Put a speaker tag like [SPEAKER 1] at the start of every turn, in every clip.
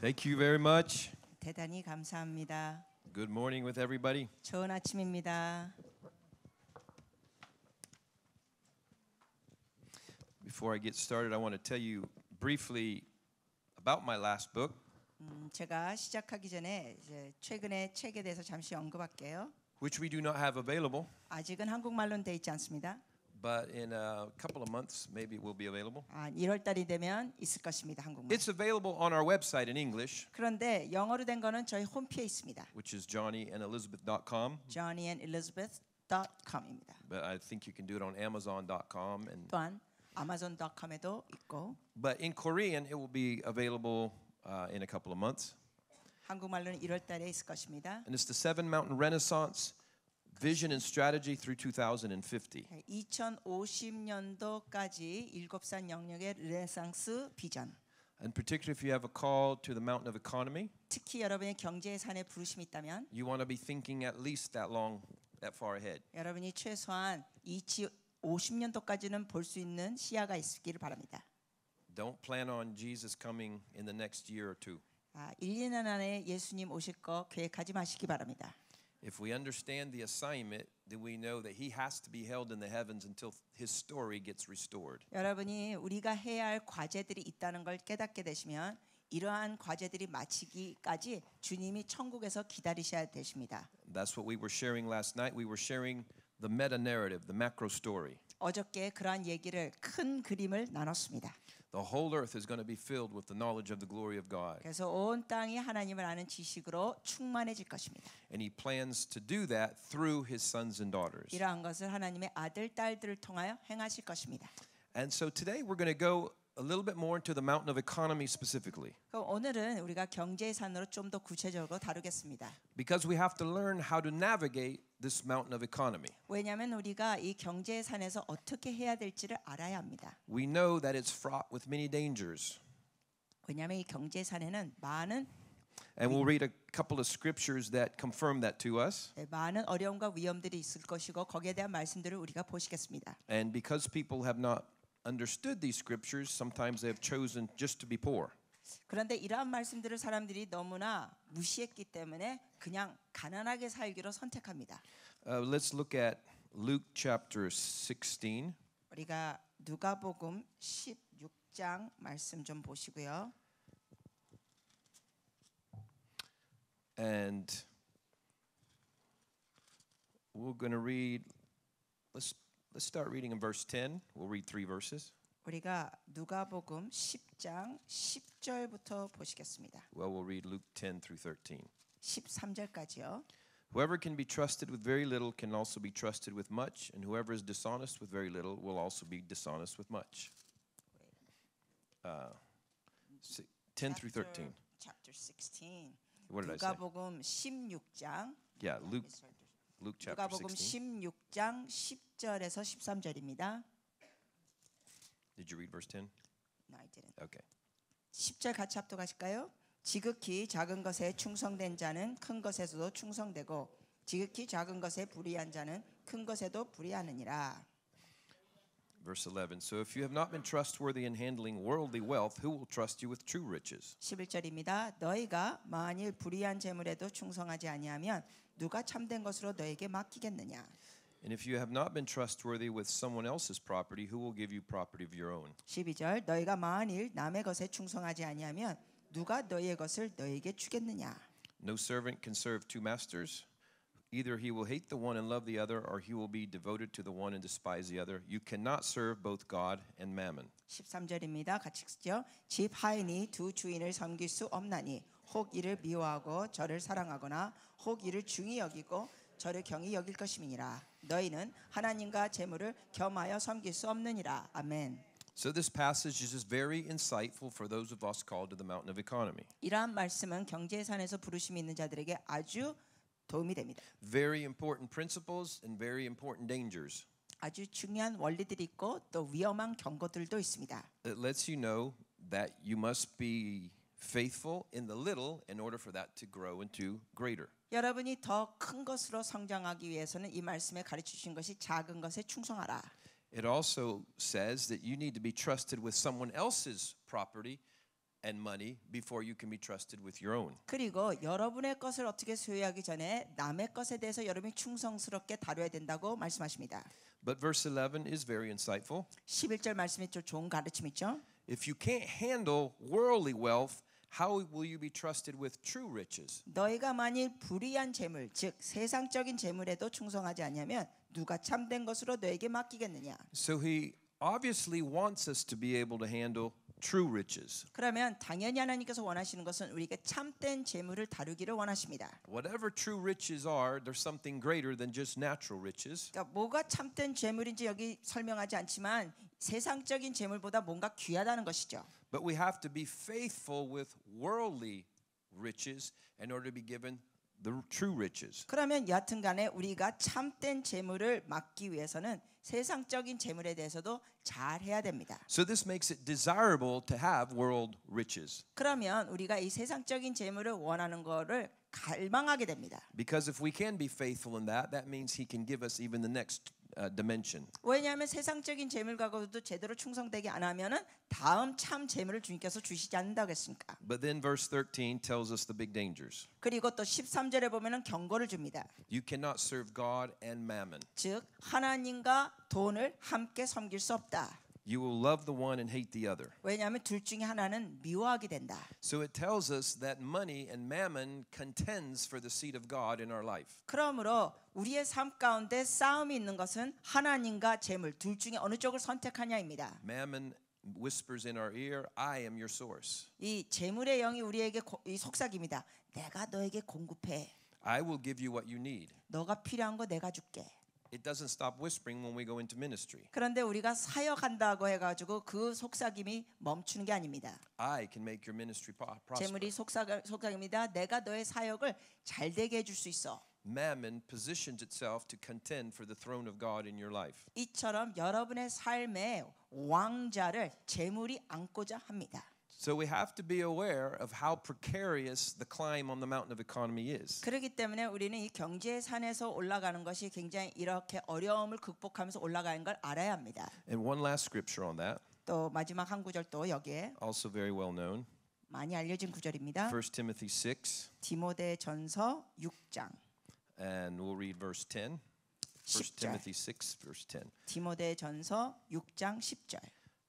[SPEAKER 1] Thank you very much.
[SPEAKER 2] 대단히 감사합니다.
[SPEAKER 1] Good morning with everybody.
[SPEAKER 2] 좋은 아침입니다.
[SPEAKER 1] Before I get started, I want to tell you briefly about my last book.
[SPEAKER 2] 음, 제가 시작하기 전에 최근에 책에 대해서 잠시 언급할게요.
[SPEAKER 1] Which we do not have available.
[SPEAKER 2] 아직은 한국말로는 돼 있지 않습니다
[SPEAKER 1] but in a couple of months maybe it will be available. 아,
[SPEAKER 2] 1월 달이 되면 있을 것입니다. 한국말.
[SPEAKER 1] It's available on our website in English.
[SPEAKER 2] 그런데 영어로 된 거는 저희 홈페이지에 있습니다.
[SPEAKER 1] which is johnnyandelizabeth.com.
[SPEAKER 2] johnnyandelizabeth.com입니다.
[SPEAKER 1] But I think you can do it on amazon.com and
[SPEAKER 2] 또한 amazon.com에도 있고
[SPEAKER 1] but in Korean it will be available uh, in a couple of months.
[SPEAKER 2] 한국말로는 1월 달에 있을 것입니다.
[SPEAKER 1] And it's the Seven Mountain Renaissance Vision and Strategy through 2050.
[SPEAKER 2] 2050년도까지 일곱 산 영역의 르네상스 비전.
[SPEAKER 1] And particularly if you have a call to the mountain of economy.
[SPEAKER 2] 특히 여러분의 경제의 산에 부르심이 있다면
[SPEAKER 1] you want to be thinking at least that long that far ahead.
[SPEAKER 2] 여러분이 최소한 2050년도까지는 볼 수 있는 시야가 있기를 바랍니다.
[SPEAKER 1] Don't plan on Jesus coming in the next year or two.
[SPEAKER 2] 아, 1, 2년 안에 예수님 오실 거 계획하지 마시기 바랍니다.
[SPEAKER 1] If we understand the assignment, then we know that he has to be held in the heavens until his story gets restored.
[SPEAKER 2] 여러분이 우리가 해야 할 과제들이 있다는 걸 깨닫게 되시면 이러한 과제들이 마치기까지 주님이 천국에서 기다리셔야 되십니다.
[SPEAKER 1] That's what we were sharing last night. We were sharing the meta narrative, the macro story.
[SPEAKER 2] 어저께 그러한 얘기를 큰 그림을 나눴습니다
[SPEAKER 1] the whole earth is going to be filled with the knowledge of the glory of God.
[SPEAKER 2] 그래서 온 땅이 하나님을 아는 지식으로 충만해질 것입니다.
[SPEAKER 1] And he plans to do that through his sons and daughters. 이러한
[SPEAKER 2] 것을 하나님의 아들 딸들을 통하여 행하실 것입니다.
[SPEAKER 1] And so today we're going to go a little bit more into the mountain of economy specifically.
[SPEAKER 2] 그럼 오늘은 우리가 경제산으로 좀 더 구체적으로 다루겠습니다.
[SPEAKER 1] Because we have to learn how to navigate this mountain of economy.
[SPEAKER 2] 왜냐하면 우리가 이 경제의 산에서 어떻게 해야 될지를 알아야 합니다.
[SPEAKER 1] We know that it's fraught with many dangers.
[SPEAKER 2] 왜냐하면 이 산에는 많은
[SPEAKER 1] And we'll read a couple of scriptures that confirm that to us.
[SPEAKER 2] 많은 어려움과 위험들이 있을 것이고 거기에 대한 말씀들을 우리가 보시겠습니다.
[SPEAKER 1] And because people have not understood these scriptures, sometimes they have chosen just to be poor.
[SPEAKER 2] 그런데 이러한 말씀들을 사람들이 너무나 무시했기 때문에 그냥 가난하게 살기로 선택합니다.
[SPEAKER 1] Uh, let's look at Luke chapter 16.
[SPEAKER 2] 우리가 누가복음 16장 말씀 좀 보시고요.
[SPEAKER 1] And we're going to read let's let's start reading in verse 10. We'll read three verses.
[SPEAKER 2] 우리가 누가복음 10장 10절부터 보시겠습니다.
[SPEAKER 1] Well, we'll read Luke 10 through 13.
[SPEAKER 2] 13절까지요.
[SPEAKER 1] Whoever can be trusted with very little can also be trusted with much, and whoever is dishonest with very little will also be dishonest with much. Uh, 10 through 13.
[SPEAKER 2] Chapter 16. What did I say? 누가복음 16장.
[SPEAKER 1] Yeah, Luke, Luke chapter 16. 누가복음
[SPEAKER 2] 16장 10절에서 13절입니다.
[SPEAKER 1] Did you read verse 10? No, I didn't. Okay.
[SPEAKER 2] 10절 같이 합독하실까요? 지극히 작은 것에 충성된 자는 큰 것에서도 충성되고 지극히 작은 것에 불의한 자는 큰 것에도 불의하느니라.
[SPEAKER 1] Verse 11. So if you have not been trustworthy in handling worldly wealth, who will trust you with true riches?
[SPEAKER 2] 11절입니다. 너희가 만일 불의한 재물에도 충성하지 아니하면 누가 참된 것으로 너에게 맡기겠느냐?
[SPEAKER 1] And if you have not been trustworthy with someone else's property, who will give you property of your own?
[SPEAKER 2] 12절 너희가 만일 남의 것에 충성하지 아니하면 누가 너희의 것을 너희에게 주겠느냐?
[SPEAKER 1] No servant can serve two masters. Either he will hate the one and love the other, or he will be devoted to the one and despise the other. You cannot serve both God and mammon.
[SPEAKER 2] 13절입니다. 같이 읽죠. 집 하인이 두 주인을 섬길 수 없나니 혹 이를 미워하고 저를 사랑하거나 혹 이를 중히 여기고 저를 경히 여길 것임이니라. 너희는 하나님과 재물을 겸하여 섬길 수 없느니라. 아멘.
[SPEAKER 1] So this passage is just very insightful for those of us called to the mountain of economy.
[SPEAKER 2] 이러한 말씀은 산에서 부르심이 있는 자들에게 아주 도움이 됩니다.
[SPEAKER 1] Very important principles and very important dangers. 아주 중요한 원리들이 있고 또
[SPEAKER 2] 위험한 경고들도 있습니다.
[SPEAKER 1] It lets you know that you must be faithful in the little in order for that to grow into greater.
[SPEAKER 2] 여러분이 더 큰 것으로 성장하기 위해서는 이 말씀에 가르쳐 주신 것이 작은 것에 충성하라.
[SPEAKER 1] It also says that you need to be trusted with someone else's property and money before you can be trusted with your own.
[SPEAKER 2] 그리고 여러분의 것을 어떻게 소유하기 전에 남의 것에 대해서 여러분이 충성스럽게 다뤄야 된다고 말씀하십니다.
[SPEAKER 1] But verse 11 is very insightful. 11절 말씀이 좀 좋은 가르침이죠. If you can't handle worldly wealth How will you be trusted with true riches?
[SPEAKER 2] 너희가 만일 불의한 재물 즉 세상적인 재물에도 충성하지 않냐면 누가 참된 것으로 너에게 맡기겠느냐.
[SPEAKER 1] So he obviously wants us to be able to handle true riches.
[SPEAKER 2] 그러면 당연히 하나님께서 원하시는 것은 우리가 참된 재물을 다루기를 원하십니다.
[SPEAKER 1] Whatever true riches are, there's something greater than just natural riches.
[SPEAKER 2] 그러니까 뭐가 참된 재물인지 여기 설명하지 않지만
[SPEAKER 1] 세상적인 재물보다 뭔가 귀하다는 것이죠. But we have to be faithful with worldly riches in order to be given the true riches.
[SPEAKER 2] 그러면 여튼간에 우리가 참된 재물을 막기 위해서는 세상적인 재물에 대해서도 잘 해야 됩니다.
[SPEAKER 1] So this makes it desirable to have world riches.
[SPEAKER 2] 그러면 우리가 이 세상적인 재물을 원하는 거를 갈망하게 됩니다.
[SPEAKER 1] Because if we can be faithful in that, that means He can give us even the next Uh, dimension.
[SPEAKER 2] 왜냐하면 세상적인 재물과도 제대로 충성되지않으면은 다음 참 재물을 주님께서 주시지 않는다고 했으니까.
[SPEAKER 1] But then verse 13 tells us the big dangers.
[SPEAKER 2] 그리고 또 13절에 보면은 경고를 줍니다.
[SPEAKER 1] You cannot serve God and mammon.
[SPEAKER 2] 즉 하나님과 돈을 함께 섬길 수 없다.
[SPEAKER 1] You will love the one and hate the other.
[SPEAKER 2] 왜냐하면 둘 중에 하나는 미워하게 된다.
[SPEAKER 1] So it tells us that money and mammon contends for the seat of God in our life.
[SPEAKER 2] 그러므로 우리의 삶 가운데 싸움이 있는 것은 하나님과 재물 둘 중에 어느 쪽을 선택하냐입니다.
[SPEAKER 1] Mammon whispers in our ear, I am your source. 이 재물의 영이
[SPEAKER 2] 우리에게 이 속삭입니다. 내가 너에게 공급해.
[SPEAKER 1] I will give you what you need. 너가
[SPEAKER 2] 필요한 거 내가 줄게.
[SPEAKER 1] It doesn't stop whispering when we go into ministry.
[SPEAKER 2] 그런데 우리가 사역한다고 해가지고 그 속삭임이 멈추는 게 아닙니다.
[SPEAKER 1] I can make your ministry prosper. 재물이
[SPEAKER 2] 속삭, 속삭임이다. 내가 너의 사역을
[SPEAKER 1] 잘 되게 해 줄 수 있어. Mammon positions itself to contend for the throne of God in your life.
[SPEAKER 2] 이처럼 여러분의 삶에 왕자를 재물이 안고자 합니다.
[SPEAKER 1] So we have to be aware of how precarious the climb on the mountain of economy is.
[SPEAKER 2] 그렇기 때문에 우리는 이 경제 산에서 올라가는 것이 굉장히 이렇게 어려움을 극복하면서 올라가는 걸 알아야 합니다. And one last scripture on that. 또 마지막 한 구절 또 여기에. Also very well known. 많이 알려진 구절입니다. 1
[SPEAKER 1] Timothy 6.
[SPEAKER 2] 디모데 전서 6장.
[SPEAKER 1] And we'll read verse 10. 1 Timothy 6 verse 10.
[SPEAKER 2] 디모데 전서 6장
[SPEAKER 1] 10절.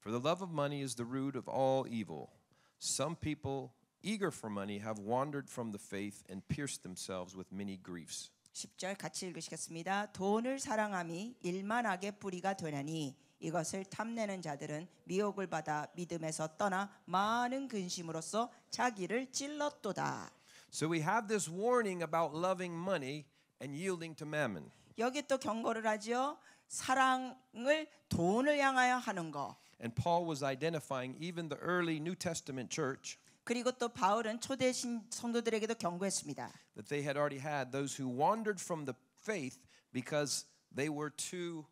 [SPEAKER 1] For the love of money is the root of all evil. Some people eager for money have wandered from the faith and pierced themselves with many griefs. 10절 같이
[SPEAKER 2] 읽으시겠습니다. 돈을 사랑함이 일만하게 뿌리가 되나니 이것을 탐내는 자들은 미혹을 받아 믿음에서 떠나 많은 근심으로써 자기를
[SPEAKER 1] 찔렀도다. So we have this warning about loving money and yielding to mammon.
[SPEAKER 2] 여기 또 경고를 하지요. 사랑을 돈을 향하여 하는
[SPEAKER 1] 거. And Paul was identifying even the early New Testament church.
[SPEAKER 2] 그리고 또 바울은 초대 성도들에게도 경고했습니다.
[SPEAKER 1] That they had already had those who wandered from the faith because they were too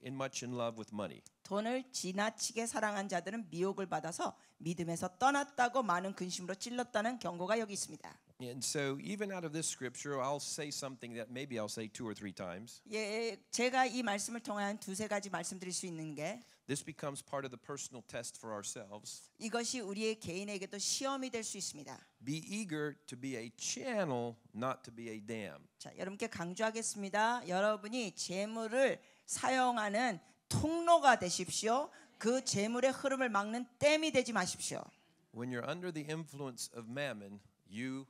[SPEAKER 1] in much in love with money.
[SPEAKER 2] 돈을 지나치게 사랑한 자들은 미혹을 받아서 믿음에서 떠났다고 많은 근심으로 찔렀다는 경고가 여기 있습니다.
[SPEAKER 1] And so even out of this scripture I'll say something that maybe I'll say two or three times.
[SPEAKER 2] 예, 제가 이 말씀을 통한 두세 가지 말씀드릴 수 있는 게
[SPEAKER 1] This becomes part of the personal test for ourselves.
[SPEAKER 2] 이것이 우리의 개인에게도 시험이 될 수 있습니다.
[SPEAKER 1] Be eager to be a channel, not to be a dam. 자, 여러분께 강조하겠습니다.
[SPEAKER 2] 여러분이 재물을 사용하는 통로가 되십시오. 그 재물의 흐름을 막는 댐이 되지 마십시오.
[SPEAKER 1] When you're under the influence of mammon, you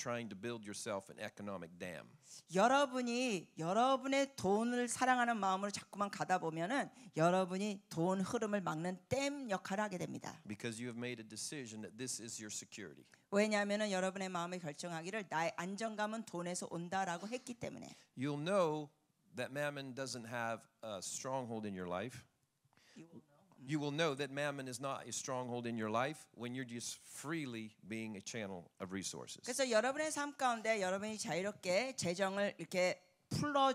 [SPEAKER 1] trying to build yourself an economic dam.
[SPEAKER 2] 여러분이 여러분의 돈을 사랑하는 마음으로 자꾸만 가다 보면은 여러분이 돈 흐름을 막는 댐 역할을 하게 됩니다.
[SPEAKER 1] Because you have made a decision that this is your security.
[SPEAKER 2] 왜냐하면은 여러분의 마음이 결정하기를 나의 안정감은 돈에서 온다라고 했기 때문에.
[SPEAKER 1] You'll know that mammon doesn't have a stronghold in your life. You will you will know that mammon is not a stronghold in your life when you're just freely being a channel of resources.
[SPEAKER 2] 그래서 여러분의 삶 가운데 여러분이 자유롭게 재정을 이렇게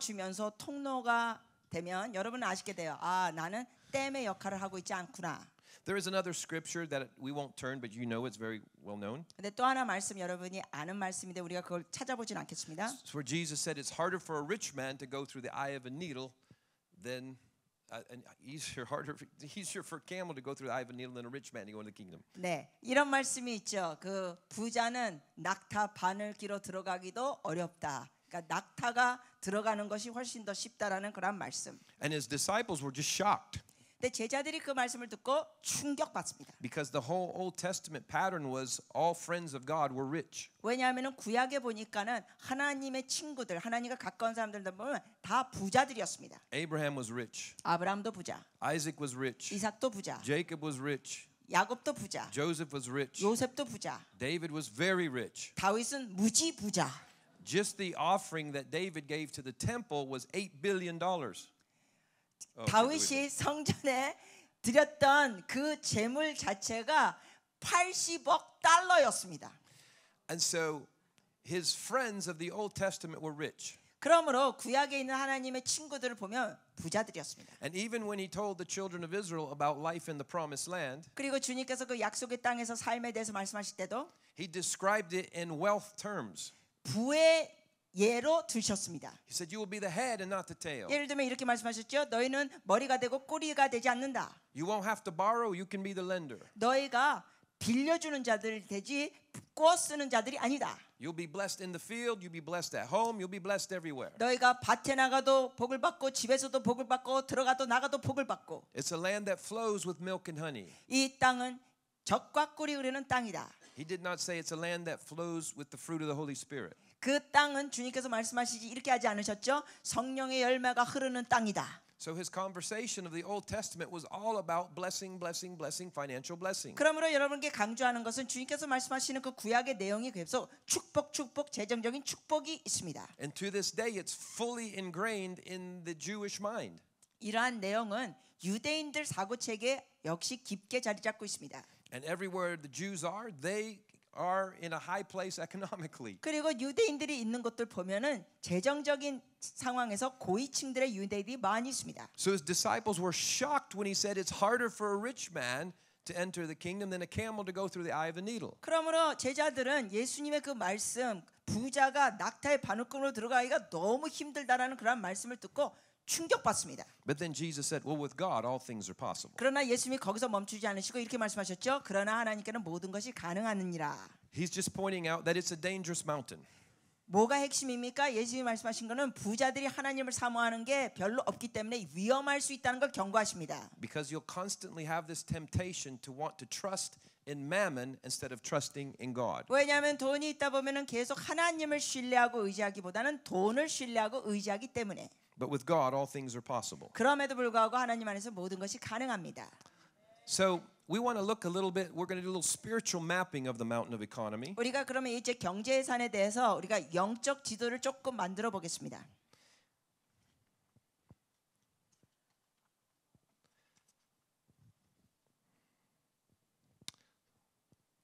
[SPEAKER 2] 주면서 통로가 되면 여러분은 아시게 돼요. 아 나는 댐의 역할을 하고 있지 않구나.
[SPEAKER 1] There is another scripture that we won't turn, but you know it's very well known.
[SPEAKER 2] 근데 또 하나 말씀 여러분이 아는 말씀인데 우리가 그걸 찾아보진 않겠습니다.
[SPEAKER 1] It's Jesus said it's harder for a rich man to go through the eye of a needle than Uh, and easier, harder, easier for camel to go through the eye of a needle than a rich man to go into the kingdom.
[SPEAKER 2] 네, 이런 말씀이 있죠. 그 부자는 낙타 바늘기로 들어가기도
[SPEAKER 1] 어렵다.
[SPEAKER 2] 그러니까 낙타가
[SPEAKER 1] 들어가는 것이 훨씬
[SPEAKER 2] 더 쉽다라는 그런 말씀.
[SPEAKER 1] And his disciples were just shocked.
[SPEAKER 2] 근데 제자들이 그 말씀을 듣고 충격받습니다.
[SPEAKER 1] Because the whole Old Testament pattern was all friends of God were rich.
[SPEAKER 2] 왜냐하면 구약에 보니까는 하나님의 친구들, 하나님과 가까운 사람들 보면 다 부자들이었습니다.
[SPEAKER 1] Abraham was rich. 아브라함도 부자. Isaac was rich.
[SPEAKER 2] 이삭도 부자.
[SPEAKER 1] Jacob was rich. 야곱도 부자. Joseph was rich. 요셉도 부자. David was very rich. 다윗은 무지 부자. Just the offering that David gave to the temple was 8 billion dollars. 어, 다윗이
[SPEAKER 2] 성전에 드렸던 그 재물 자체가 80억 달러였습니다.
[SPEAKER 1] And so his friends of the Old Testament were rich.
[SPEAKER 2] 그러므로 구약에 있는 하나님의 친구들을 보면
[SPEAKER 1] 부자들이었습니다. And even when he told the children of Israel about life in the promised land.
[SPEAKER 2] 그리고 주님께서 그 약속의 땅에서 삶에 대해서 말씀하실 때도 he
[SPEAKER 1] described it in wealth terms. 부의 예로 두셨습니다. He said you will be the head and not the tail. 예를
[SPEAKER 2] 들면 이렇게 말씀하셨죠. 너희는 머리가 되고 꼬리가 되지 않는다.
[SPEAKER 1] You won't have to borrow, you can be the lender.
[SPEAKER 2] 너희가 빌려주는 자들 되지 꿔 쓰는 자들이 아니다.
[SPEAKER 1] You'll be blessed in the field, you'll be blessed at home, you'll be blessed everywhere.
[SPEAKER 2] 너희가 밭에 나가도 복을 받고 집에서도 복을 받고 들어가도 나가도 복을 받고.
[SPEAKER 1] It's a land that flows with milk and honey. 이 땅은 적과 꿀이 흐르는 땅이다. He did not say it's a land that flows with the fruit of the Holy Spirit.
[SPEAKER 2] 그 땅은 주님께서 말씀하시지 이렇게 하지 않으셨죠? 성령의 열매가 흐르는 땅이다.
[SPEAKER 1] So his conversation of the Old Testament was all about blessing, blessing, blessing, financial blessing.
[SPEAKER 2] 그러므로 여러분께 강조하는 것은 주님께서 말씀하시는 그 구약의 내용이 계속 축복, 축복, 재정적인 축복이 있습니다. And to this day, it's fully
[SPEAKER 1] ingrained in the Jewish mind.
[SPEAKER 2] 이러한 내용은 유대인들 사고체계 역시 깊게 자리 잡고 있습니다.
[SPEAKER 1] And everywhere the Jews are, they are
[SPEAKER 2] in a high place economically. 그리고 유대인들이 있는 곳들 보면은 재정적인 상황에서 고위층들의 유대인이 많이 있습니다.
[SPEAKER 1] So his disciples were shocked when he said it's harder for a rich man to enter the kingdom than a camel to go through the eye of a needle.
[SPEAKER 2] 그러므로 제자들은 예수님의 그 말씀 부자가 낙타의 바늘구멍으로 들어가기가 너무 힘들다라는 그런 말씀을 듣고 충격받습니다.
[SPEAKER 1] But then Jesus said, "Well, with God, all things are possible."
[SPEAKER 2] 그러나 예수님이 거기서 멈추지 않으시고 이렇게 말씀하셨죠. 그러나 하나님께는 모든 것이 가능하느니라.
[SPEAKER 1] He's just pointing out that it's a dangerous mountain.
[SPEAKER 2] 뭐가 핵심입니까? 예수님이 말씀하신 것은 부자들이 하나님을 사모하는 게 별로 없기 때문에 위험할 수 있다는 걸 경고하십니다.
[SPEAKER 1] Because you'll constantly have this temptation to want to trust in mammon instead of trusting in God.
[SPEAKER 2] 왜냐하면 돈이 있다 보면은 계속 하나님을 신뢰하고 의지하기보다는 돈을 신뢰하고 의지하기 때문에.
[SPEAKER 1] But with God, all things are possible.
[SPEAKER 2] 그럼에도 불구하고 하나님 안에서 모든 것이 가능합니다.
[SPEAKER 1] So we want to look a little bit. We're going to do a little spiritual mapping of the mountain of economy.
[SPEAKER 2] 우리가 그러면 이제 경제의 산에 대해서 우리가 영적 지도를 조금 만들어 보겠습니다.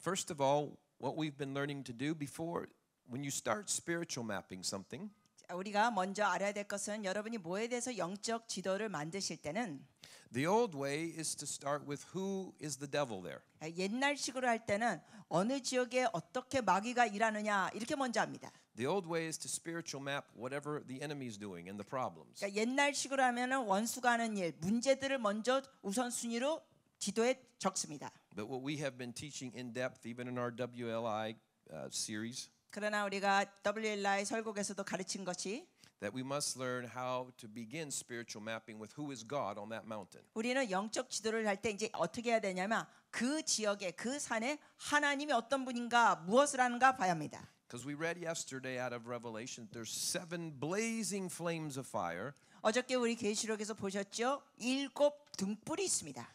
[SPEAKER 1] First of all, what we've been learning to do before, when you start spiritual mapping something.
[SPEAKER 2] 우리가 먼저 알아야 될 것은 여러분이 뭐에 대해서 영적 지도를 만드실 때는
[SPEAKER 1] The old way is to start with who is the devil there.
[SPEAKER 2] 옛날식으로 할 때는 어느 지역에 어떻게 마귀가 일하느냐 이렇게 먼저 합니다.
[SPEAKER 1] The old way is to spiritual map whatever the enemy is doing and the problems.
[SPEAKER 2] 그러니까 옛날식으로 하면은 원수가 하는 일, 문제들을 먼저 우선순위로
[SPEAKER 1] 지도에 적습니다. But what we have been teaching in depth even in our WLI uh, series
[SPEAKER 2] 그러나 우리가 WLI 설국에서도 가르친 것이
[SPEAKER 1] that we must learn how to begin spiritual mapping with who is God on that mountain.
[SPEAKER 2] 우리는 영적 지도를 할 때 이제 어떻게 해야 되냐면 그 지역에 그 산에 하나님이 어떤 분인가 무엇을 하는가 봐야 합니다.
[SPEAKER 1] Because we read yesterday out of Revelation, there's seven blazing flames of fire. 어저께 우리 계시록에서 보셨죠? 일곱 등불이 있습니다.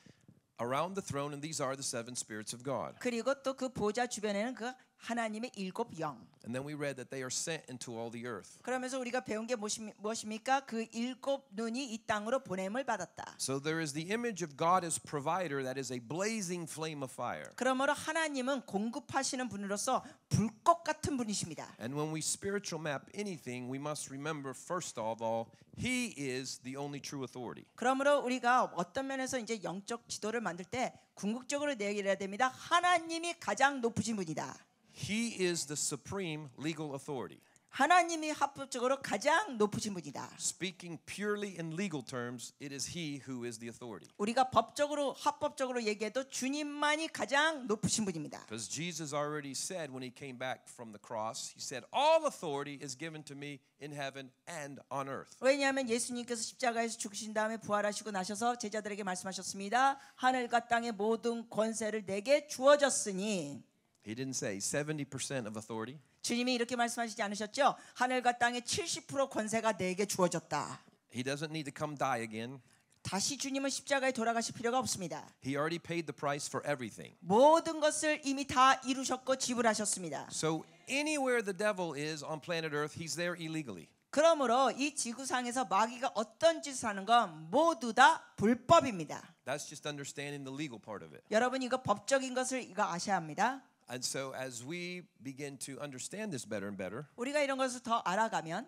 [SPEAKER 1] Around the throne, and these are the seven spirits of God.
[SPEAKER 2] 그리고 또 그 보좌 주변에는 그 하나님의 일곱 영.
[SPEAKER 1] And then we read that they are sent into all the earth.
[SPEAKER 2] 그러면서 우리가 배운 게 무엇입니까? 그 일곱 눈이 이 땅으로 보냄을 받았다.
[SPEAKER 1] So there is the image of God as provider that is a blazing flame of fire. 그러므로 하나님은 공급하시는 분으로서 불꽃 같은 분이십니다. And when we spiritual map anything, we must remember first of all, He is the only true authority. 그러므로 우리가 어떤 면에서 이제 영적
[SPEAKER 2] 지도를 만들 때 궁극적으로 내려야 됩니다. 하나님이 가장 높으신 분이다.
[SPEAKER 1] He is the supreme legal authority.
[SPEAKER 2] 하나님이 합법적으로 가장 높으신
[SPEAKER 1] 분이다. Speaking purely in legal terms, it is he who is the authority. 우리가 법적으로
[SPEAKER 2] 합법적으로 얘기해도 주님만이 가장 높으신 분입니다.
[SPEAKER 1] Because Jesus already said when he came back from the cross, he said all authority is given to me in heaven and on earth.
[SPEAKER 2] 왜냐하면 예수님께서 십자가에서 죽으신 다음에 부활하시고 나셔서 제자들에게 말씀하셨습니다. 하늘과 땅의 모든 권세를 내게 주어졌으니
[SPEAKER 1] He didn't say 70%
[SPEAKER 2] of authority. 주님이 이렇게 말씀하시지 않으셨죠? 하늘과 땅의 70% 권세가 내게 주어졌다. He doesn't need to come die again. 다시 주님은 십자가에 돌아가실 필요가 없습니다.
[SPEAKER 1] He already paid the price for everything.
[SPEAKER 2] 모든 것을 이미 다 이루셨고 지불하셨습니다.
[SPEAKER 1] So anywhere the devil is on planet Earth, he's there illegally.
[SPEAKER 2] 그러므로 이 지구상에서 마귀가 어떤 짓을 하는 건 모두 다 불법입니다.
[SPEAKER 1] That's just understanding the legal part of it. 여러분 이거 법적인 것을 이거 아셔야 합니다. And so as we begin to understand this better and better, 우리가 이런 것을 더 알아가면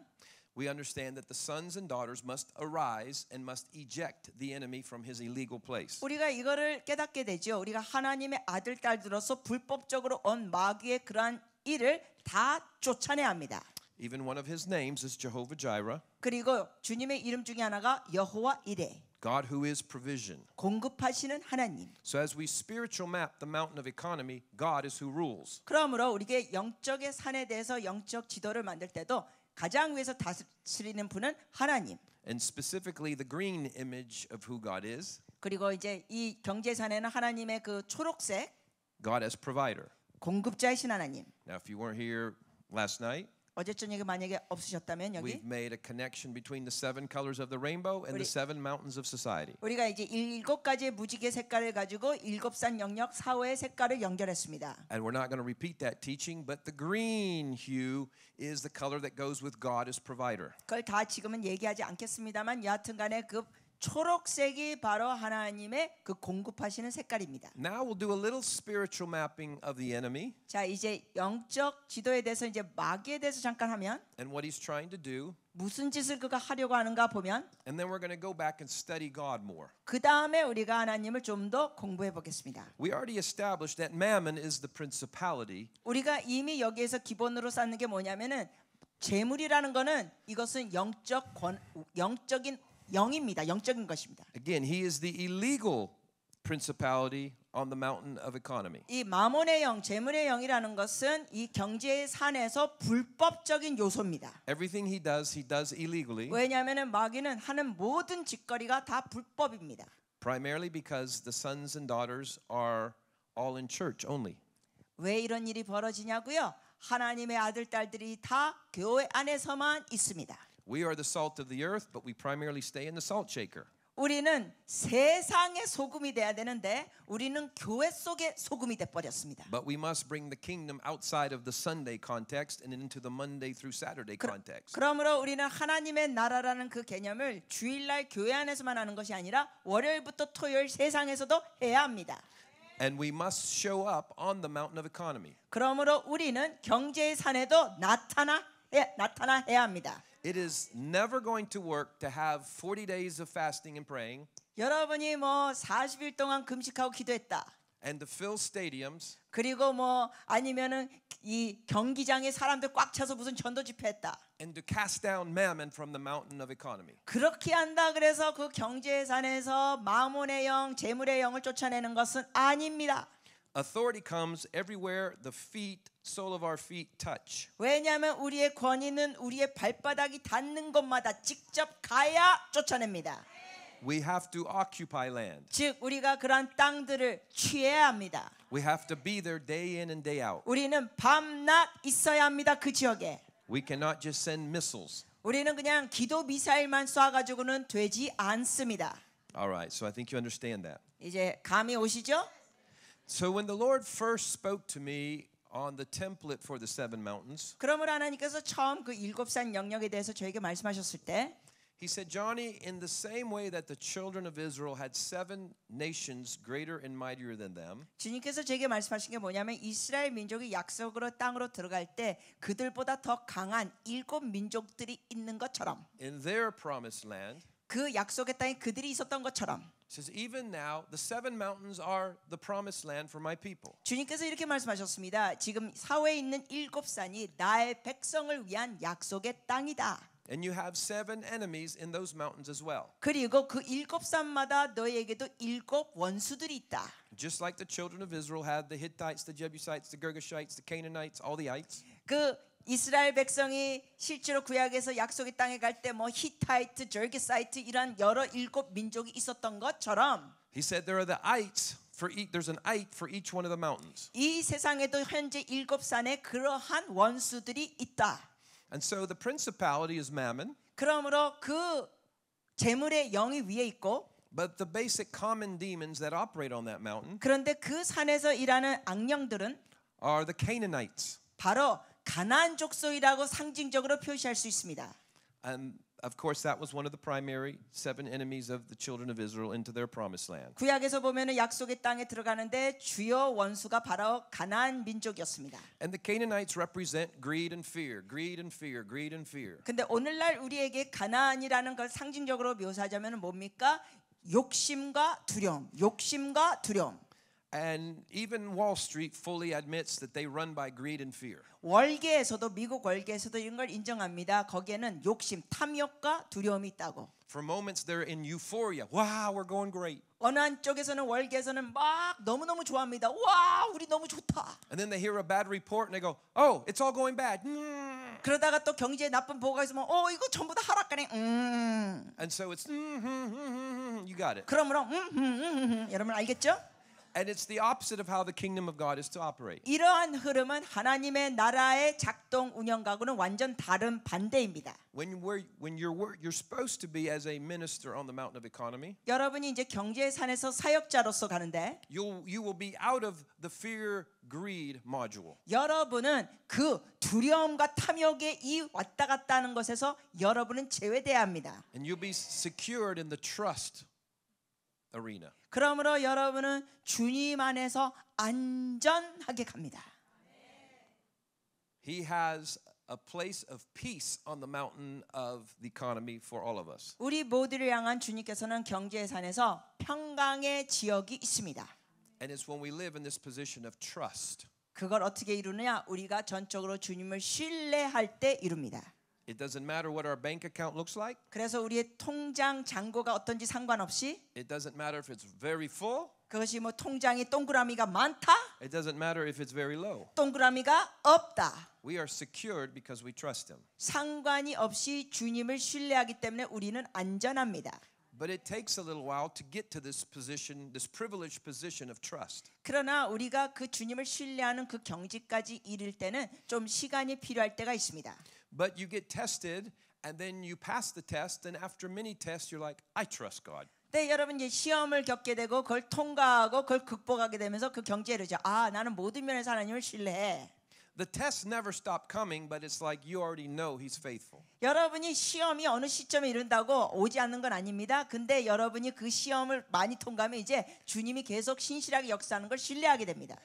[SPEAKER 1] we understand that the sons and daughters must arise and must eject the enemy from his illegal place. 우리가
[SPEAKER 2] 이거를 깨닫게 되죠. 우리가 하나님의 아들 딸들로서 불법적으로 온 마귀의 그러한 일을 다 쫓아내야 합니다.
[SPEAKER 1] Even one of his names is Jehovah Jireh.
[SPEAKER 2] 그리고 주님의 이름 중에 하나가 여호와 이레.
[SPEAKER 1] God who is provision. 공급하시는 하나님. So as we spiritual map the mountain of economy, God is who rules.
[SPEAKER 2] 그러므로 우리게 영적의 산에 대해서 영적 지도를 만들 때도 가장 위에서 다스리는 분은
[SPEAKER 1] 하나님. And specifically the green image of who God is.
[SPEAKER 2] 그리고 이제 이 경제 산에는 하나님의 그 초록색
[SPEAKER 1] God as provider. 공급자이신 하나님. Now if you weren't here last night 어제 저녁에 만약에 없으셨다면 여기 We've made a connection between the seven colors of the rainbow and the seven mountains of society.
[SPEAKER 2] 우리가 이제 일곱 가지의 무지개 색깔을 가지고 일곱 산 영역 사회의 색깔을 연결했습니다.
[SPEAKER 1] And we're not going to repeat that teaching, but the green hue is the color that goes with God as provider.
[SPEAKER 2] 그걸 다 지금은 얘기하지 않겠습니다만 여하튼간에 그 초록색이 바로 하나님의
[SPEAKER 1] 그 공급하시는 색깔입니다. Now we'll do a little spiritual mapping of the enemy.
[SPEAKER 2] 자, 이제
[SPEAKER 1] 영적
[SPEAKER 2] 지도에 대해서 이제 마귀에 대해서 잠깐 하면
[SPEAKER 1] and what he's trying to do. 무슨 짓을 그가 하려고 하는가 보면 and then we're going to go back and study God more.
[SPEAKER 2] 그다음에 우리가 하나님을 좀 더 공부해 보겠습니다.
[SPEAKER 1] We already established that mammon is the principality.
[SPEAKER 2] 우리가 이미 여기에서 기본으로 쌓는 게 뭐냐면은 재물이라는 거는 이것은 영적
[SPEAKER 1] 권, 영적인 영입니다. 영적인 것입니다. Again, he is the illegal principality on the mountain of economy.
[SPEAKER 2] 이 마몬의 영, 재물의 영이라는 것은 이 경제의 산에서
[SPEAKER 1] 불법적인 요소입니다. Everything he does, he does illegally.
[SPEAKER 2] 왜냐하면은 마귀는 하는 모든 짓거리가 다 불법입니다.
[SPEAKER 1] Primarily because the sons and daughters are all in church only. 왜 이런 일이
[SPEAKER 2] 벌어지냐고요? 하나님의 아들 딸들이 다
[SPEAKER 1] 교회 안에서만 있습니다. We are the salt of the earth, but we primarily stay in the salt shaker.
[SPEAKER 2] 우리는 세상의 소금이 돼야 되는데 우리는 교회 속의 소금이 돼 버렸습니다.
[SPEAKER 1] But we must bring the kingdom outside of the Sunday context and into the Monday through Saturday context.
[SPEAKER 2] 그러므로 우리는 하나님의 나라라는 그 개념을 주일날 교회 안에서만 하는 것이 아니라 월요일부터 토요일 세상에서도 해야 합니다.
[SPEAKER 1] And we must show up on the mountain of economy.
[SPEAKER 2] 그러므로 우리는 경제의 산에도 나타나 나타나야 합니다.
[SPEAKER 1] It is never going to work to have 40 days of fasting and praying.
[SPEAKER 2] 여러분이 뭐 40일 동안 금식하고 기도했다. And to fill stadiums. 그리고 뭐 아니면은 이 경기장에 사람들 꽉 차서 무슨 전도 집회했다.
[SPEAKER 1] And to cast down mammon from the mountain of economy.
[SPEAKER 2] 그렇게 한다 그래서 그 경제의 산에서 마몬의 영, 재물의 영을 쫓아내는 것은 아닙니다.
[SPEAKER 1] Authority comes everywhere the feet sole of our feet touch.
[SPEAKER 2] 왜냐하면 우리의 권위는 우리의 발바닥이 닿는 곳마다 직접 가야 쫓아냅니다.
[SPEAKER 1] We have to occupy land.
[SPEAKER 2] 즉 우리가 그런 땅들을 취해야 합니다.
[SPEAKER 1] We have to be there day in and day out. 우리는 밤낮 있어야 합니다. 그 지역에. We cannot just send missiles.
[SPEAKER 2] 우리는 그냥 기도 미사일만 쏴 가지고는 되지 않습니다.
[SPEAKER 1] All right. So I think you understand that. 이제 감이 오시죠? So when the Lord first spoke to me on the template for the seven mountains.
[SPEAKER 2] 그러므로 하나님께서 처음 그 일곱 산 영역에 대해서 저에게 말씀하셨을 때
[SPEAKER 1] He said, Johnny, in the same way that the children of Israel had seven nations greater and mightier than them.
[SPEAKER 2] 주님께서 제게 말씀하신 게 뭐냐면 이스라엘 민족이 약속으로 땅으로 들어갈 때 그들보다 더 강한 일곱 민족들이 있는 것처럼.
[SPEAKER 1] In their promised land. 그 약속의 땅에 그들이 있었던 것처럼. says even now the seven mountains are the promised land for my people.
[SPEAKER 2] 주님께서 이렇게 말씀하셨습니다. 지금 사회에 있는 일곱 산이 나의 백성을 위한 약속의 땅이다. And
[SPEAKER 1] you have seven enemies in those mountains as well.
[SPEAKER 2] 그리고 그 일곱 산마다 너에게도 일곱 원수들이 있다.
[SPEAKER 1] Just like the children of Israel had the Hittites, the Jebusites, the Girgashites, the Canaanites, all the ites.
[SPEAKER 2] 그 이스라엘 백성이 실제로 구약에서 약속의 땅에 갈 때 뭐 히타이트, 절기사이트 이런 여러 일곱 민족이 있었던 것처럼 He said there are the
[SPEAKER 1] ites for each there's an ite for each one of the mountains. 이 세상에도 현재 일곱 산에 그러한 원수들이 있다. And so the principality is mammon. 그러므로 그 재물의 영이 위에 있고 But the basic common demons that
[SPEAKER 2] operate on that mountain 그런데 그 산에서 일하는 악령들은 are the Canaanites. 바로 가나안 족속이라고 상징적으로 표시할 수 있습니다.
[SPEAKER 1] And of course that was one of the primary seven enemies of the children of Israel into their promised land.
[SPEAKER 2] 구약에서 보면은 약속의 땅에 들어가는데 주요 원수가 바로 가나안 민족이었습니다. And the Canaanites
[SPEAKER 1] represent greed and fear, greed and fear, greed and fear.
[SPEAKER 2] 근데 오늘날 우리에게 가나안이라는 걸 상징적으로 묘사하자면 뭡니까? 욕심과 두려움, 욕심과
[SPEAKER 1] 두려움. And even Wall Street fully admits that they run by greed and fear.
[SPEAKER 2] 월계에서도 미국 월계에서도 이런 걸 인정합니다. 거기에는 욕심, 탐욕과 두려움이 있다고.
[SPEAKER 1] For moments they're in euphoria. Wow, we're going great.
[SPEAKER 2] 어느 한쪽에서는 월계에서는
[SPEAKER 1] 막 너무 너무 좋아합니다. 와, 우리 너무 좋다. And then they hear a bad report and they go, "Oh, it's all going bad." 음.
[SPEAKER 2] 그러다가 또 경제에 나쁜 보고가 있으면, "어, 이거 전부 다 하락가네."
[SPEAKER 1] 음. And so it's mm, mm, mm, mm, you got it. 그러므로 음, 음, 음, 음, 여러분 알겠죠? And it's the opposite of how the kingdom of God is to operate.
[SPEAKER 2] 이러한 흐름은 하나님의 나라의 작동 운영과는 완전 다른 반대입니다.
[SPEAKER 1] When we're, when you're you're supposed to be as a minister on the mountain of economy.
[SPEAKER 2] 여러분이 이제 경제의 산에서 사역자로서 가는데
[SPEAKER 1] you you will be out of the fear greed module. 여러분은
[SPEAKER 2] 그 두려움과 탐욕의 이 왔다 갔다 하는 것에서 여러분은 제외돼야 합니다.
[SPEAKER 1] And you'll be secured in the trust arena.
[SPEAKER 2] 그러므로 여러분은 주님 안에서 안전하게 갑니다.
[SPEAKER 1] He has a place of peace on the mountain of the economy for all of us.
[SPEAKER 2] 우리 모두를 향한 주님께서는 경제의 산에서 평강의 지역이
[SPEAKER 1] 있습니다. And it's when we live in this position of trust. 그걸
[SPEAKER 2] 어떻게 이루느냐? 우리가 전적으로 주님을 신뢰할 때 이룹니다. It doesn't matter what our bank account looks like. 그래서 우리의 통장 잔고가 어떤지 상관없이
[SPEAKER 1] It doesn't matter if it's very full.
[SPEAKER 2] 그것이 뭐 통장이 동그라미가 많다.
[SPEAKER 1] It doesn't matter if it's very low.
[SPEAKER 2] 동그라미가 없다.
[SPEAKER 1] We are secured because we trust him.
[SPEAKER 2] 상관이 없이 주님을 신뢰하기 때문에 우리는 안전합니다.
[SPEAKER 1] But it takes a little while to get to this position, this privileged position of trust.
[SPEAKER 2] 그러나 우리가 그 주님을 신뢰하는 그 경지까지 이를 때는 좀 시간이 필요할 때가 있습니다.
[SPEAKER 1] but you get tested and then you pass the test
[SPEAKER 2] and after many tests you're like
[SPEAKER 1] I trust God.
[SPEAKER 2] 네, 여러분 이제 시험을 겪게 되고 그걸 통과하고 그걸 극복하게 되면서 그 경제를 이제 아, 나는 모든 면에서 하나님을 신뢰해.
[SPEAKER 1] The tests never stop coming, but it's like you already know He's faithful.
[SPEAKER 2] 여러분이 시험이 어느 시점에 이른다고 오지 않는 건 아닙니다. 근데 여러분이 그 시험을 많이 통과하면 이제 주님이 계속 신실하게 역사하는 걸 신뢰하게 됩니다.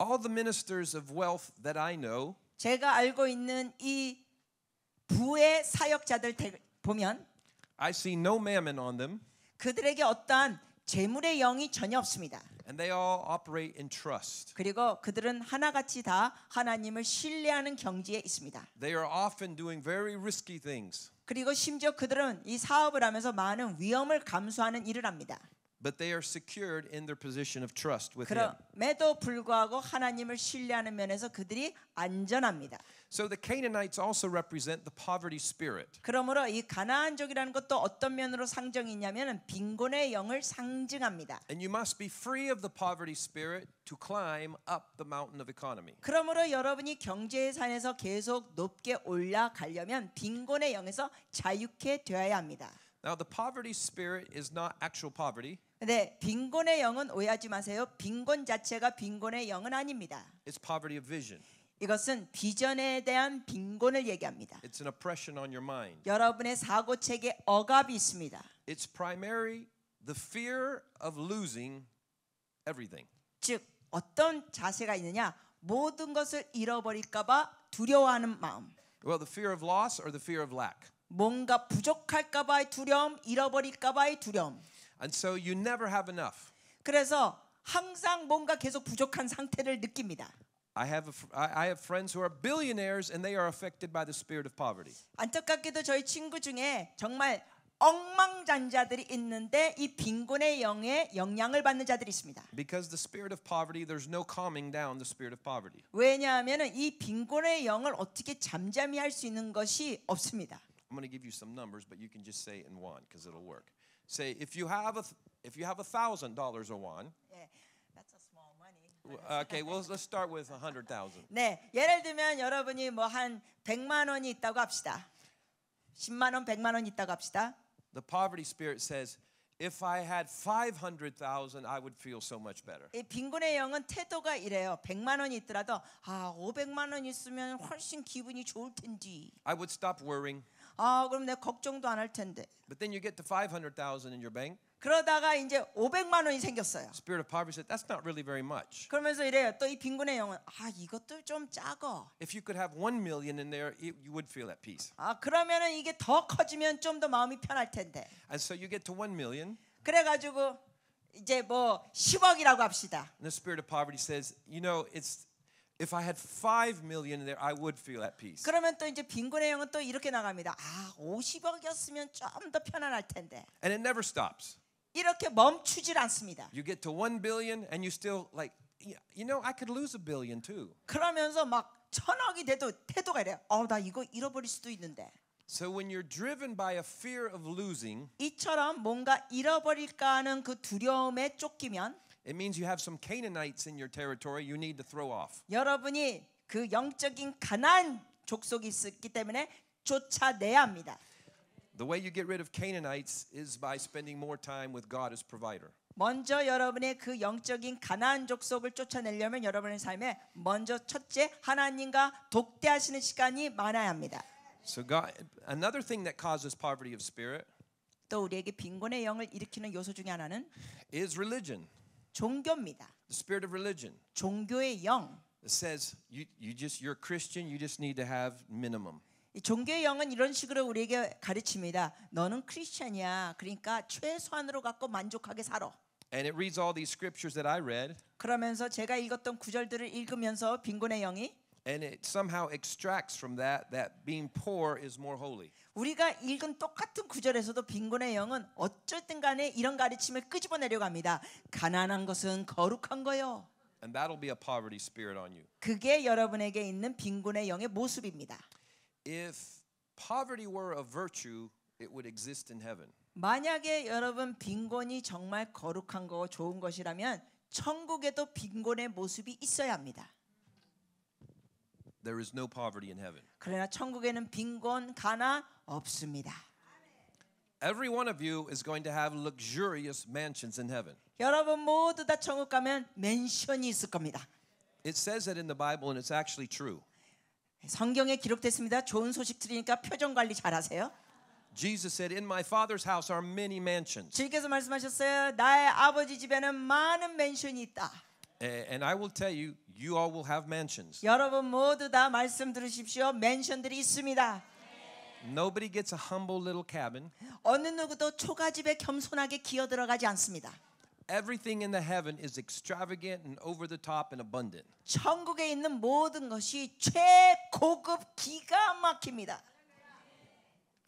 [SPEAKER 1] All the ministers of wealth that I know,
[SPEAKER 2] 제가 알고 있는 이 부의 사역자들
[SPEAKER 1] 보면 I see no mammon on them.
[SPEAKER 2] 그들에게 어떠한 재물의 영이 전혀 없습니다.
[SPEAKER 1] And they all operate in trust.
[SPEAKER 2] 그리고 그들은 하나같이 다 하나님을 신뢰하는 경지에 있습니다.
[SPEAKER 1] They are often doing very risky things.
[SPEAKER 2] 그리고 심지어 그들은 이 사업을 하면서 많은 위험을 감수하는 일을 합니다.
[SPEAKER 1] but they are secured in their position of trust with him.
[SPEAKER 2] 그럼에도 불구하고 하나님을 신뢰하는 면에서 그들이
[SPEAKER 1] 안전합니다. So the Canaanites also represent the poverty spirit.
[SPEAKER 2] 그러므로 이 가나안족이라는 것도 어떤 면으로 상징이냐면 빈곤의 영을 상징합니다.
[SPEAKER 1] And you must be free of the poverty spirit to climb up the mountain of economy.
[SPEAKER 2] 그러므로 여러분이 경제의 산에서 계속 높게 올라가려면 빈곤의 영에서 자유케 되어야 합니다.
[SPEAKER 1] Now the poverty spirit is not actual poverty.
[SPEAKER 2] 근데 빈곤의 영은 오해하지 마세요. 빈곤 자체가 빈곤의 영은 아닙니다.
[SPEAKER 1] It's poverty of vision.
[SPEAKER 2] 이것은 비전에 대한 빈곤을 얘기합니다.
[SPEAKER 1] It's an oppression on your mind.
[SPEAKER 2] 여러분의 사고 체계 억압이 있습니다.
[SPEAKER 1] It's primary the fear of losing
[SPEAKER 2] everything. 즉 어떤 자세가 있느냐? 모든 것을 잃어버릴까 봐 두려워하는 마음. Well, the fear of loss or the fear of lack. 뭔가 부족할까 봐의 두려움, 잃어버릴까 봐의 두려움. And so you never have enough. 그래서 항상 뭔가 계속 부족한 상태를 느낍니다.
[SPEAKER 1] I have a, I have friends who are billionaires and they are affected by the spirit of poverty.
[SPEAKER 2] 안타깝게도 저희 친구 중에 정말 엉망잔자들이 있는데 이 빈곤의 영에 영향을 받는 자들이
[SPEAKER 1] 있습니다. Because the spirit of poverty, there's no calming down the spirit of poverty.
[SPEAKER 2] 왜냐하면 이 빈곤의 영을 어떻게 잠잠히 할 수 있는 것이 없습니다.
[SPEAKER 1] I'm going to give you some numbers, but you can just say it in one because it'll work. Say, if you have a, if you have a thousand dollars or one.
[SPEAKER 2] 예, that's
[SPEAKER 1] a small money. Okay, well let's start with a hundred thousand. 네,
[SPEAKER 2] 예를 들면 여러분이 뭐한 백만 원이 있다고 합시다. 10만 원, 100만 원 있다고
[SPEAKER 1] 합시다. The poverty spirit says, if I had 500,000, I would feel so much better.
[SPEAKER 2] 이 빈곤의 영은 태도가 이래요. 100만 원이 있더라도 아, 500만 원 있으면 훨씬 기분이 좋을 텐지.
[SPEAKER 1] I would stop worrying.
[SPEAKER 2] 아, 그럼 내가 걱정도 안 할 텐데. But then you get to 500,000 in your bank. 그러다가 이제 500만 원이 생겼어요. Spirit of
[SPEAKER 1] poverty said that's not really very much.
[SPEAKER 2] 그러면서 이래요. 또 이 빈곤의 영은 아 이것도 좀 작어.
[SPEAKER 1] If you could have 1 million in there, it, you would feel at peace. 아
[SPEAKER 2] 그러면은 이게 더 커지면 좀 더 마음이 편할 텐데.
[SPEAKER 1] And so you get to 1 million.
[SPEAKER 2] 그래 가지고 이제 뭐 10억이라고 합시다.
[SPEAKER 1] And the spirit of poverty says, you know, it's if I had 5 million there I would feel at peace.
[SPEAKER 2] 그러면 또 이제 빈곤의 영은 또 이렇게 나갑니다. 아, 50억이었으면 좀 더 편안할 텐데.
[SPEAKER 1] And it never stops. 이렇게 멈추질 않습니다. You get to 1 billion and you still like you know I could lose a billion too. 그러면서 막 천억이 돼도 태도가 이래. 어, 나 이거 잃어버릴 수도 있는데. So when you're driven by a fear of losing
[SPEAKER 2] 이처럼 뭔가 잃어버릴까 하는 그 두려움에 쫓기면
[SPEAKER 1] It means you have some Canaanites in your territory you need to throw off.
[SPEAKER 2] 여러분이 그 영적인 가난 족속이 있기 때문에 쫓아내야 합니다.
[SPEAKER 1] The way you get rid of Canaanites is by spending more time with God as provider.
[SPEAKER 2] 먼저 여러분의 그 영적인 가난 족속을 쫓아내려면 여러분의 삶에 먼저 첫째 하나님과 독대하시는 시간이 많아야 합니다.
[SPEAKER 1] So God, another thing that causes poverty of spirit
[SPEAKER 2] 또 우리에게 빈곤의 영을 일으키는 요소 중에 하나는
[SPEAKER 1] is religion. 종교입니다. The spirit of religion. 종교의 영. It says you you just you're a Christian, you just need to have minimum.
[SPEAKER 2] 종교의 영은 이런 식으로 우리에게 가르칩니다. 너는 크리스천이야. 그러니까 최소한으로 갖고 만족하게 살아.
[SPEAKER 1] And it reads all these scriptures that I read. 그러면서 제가 읽었던 구절들을 읽으면서 빈곤의 영이 And it somehow extracts from that that being poor is more holy. 우리가 읽은 똑같은
[SPEAKER 2] 구절에서도 빈곤의 영은 어쩔 땐 간에 이런 가르침을 끄집어내려고 합니다. 가난한
[SPEAKER 1] 것은 거룩한 거요. And that'll be a poverty spirit on you.
[SPEAKER 2] 그게 여러분에게 있는 빈곤의 영의 모습입니다.
[SPEAKER 1] If poverty were a virtue, it would exist in heaven.
[SPEAKER 2] 만약에 여러분 빈곤이 정말 거룩한 거 좋은 것이라면 천국에도 빈곤의 모습이 있어야 합니다.
[SPEAKER 1] There is no poverty in heaven.
[SPEAKER 2] 그러나 천국에는 빈곤, 가나
[SPEAKER 1] 없습니다. Every one of you is going to have luxurious mansions in heaven. 여러분 모두 다 천국 가면 맨션이 있을 겁니다. It says that in the Bible and it's actually true.
[SPEAKER 2] 성경에 기록됐습니다. 좋은 소식 드리니까 표정 관리 잘하세요. Jesus said, "In
[SPEAKER 1] my Father's house are many mansions."
[SPEAKER 2] 주께서 말씀하셨어요. 나의 아버지 집에는 많은 맨션이 있다.
[SPEAKER 1] And I will tell you You all will have mansions. 여러분 모두
[SPEAKER 2] 다 말씀 들으십시오. 맨션들이 있습니다. Nobody
[SPEAKER 1] gets a humble little cabin.
[SPEAKER 2] 어느 누구도 초가집에 겸손하게 기어 들어가지 않습니다.
[SPEAKER 1] Everything in the heaven is extravagant and over the top and abundant.
[SPEAKER 2] 천국에 있는 모든 것이 최고급 기가 막힙니다.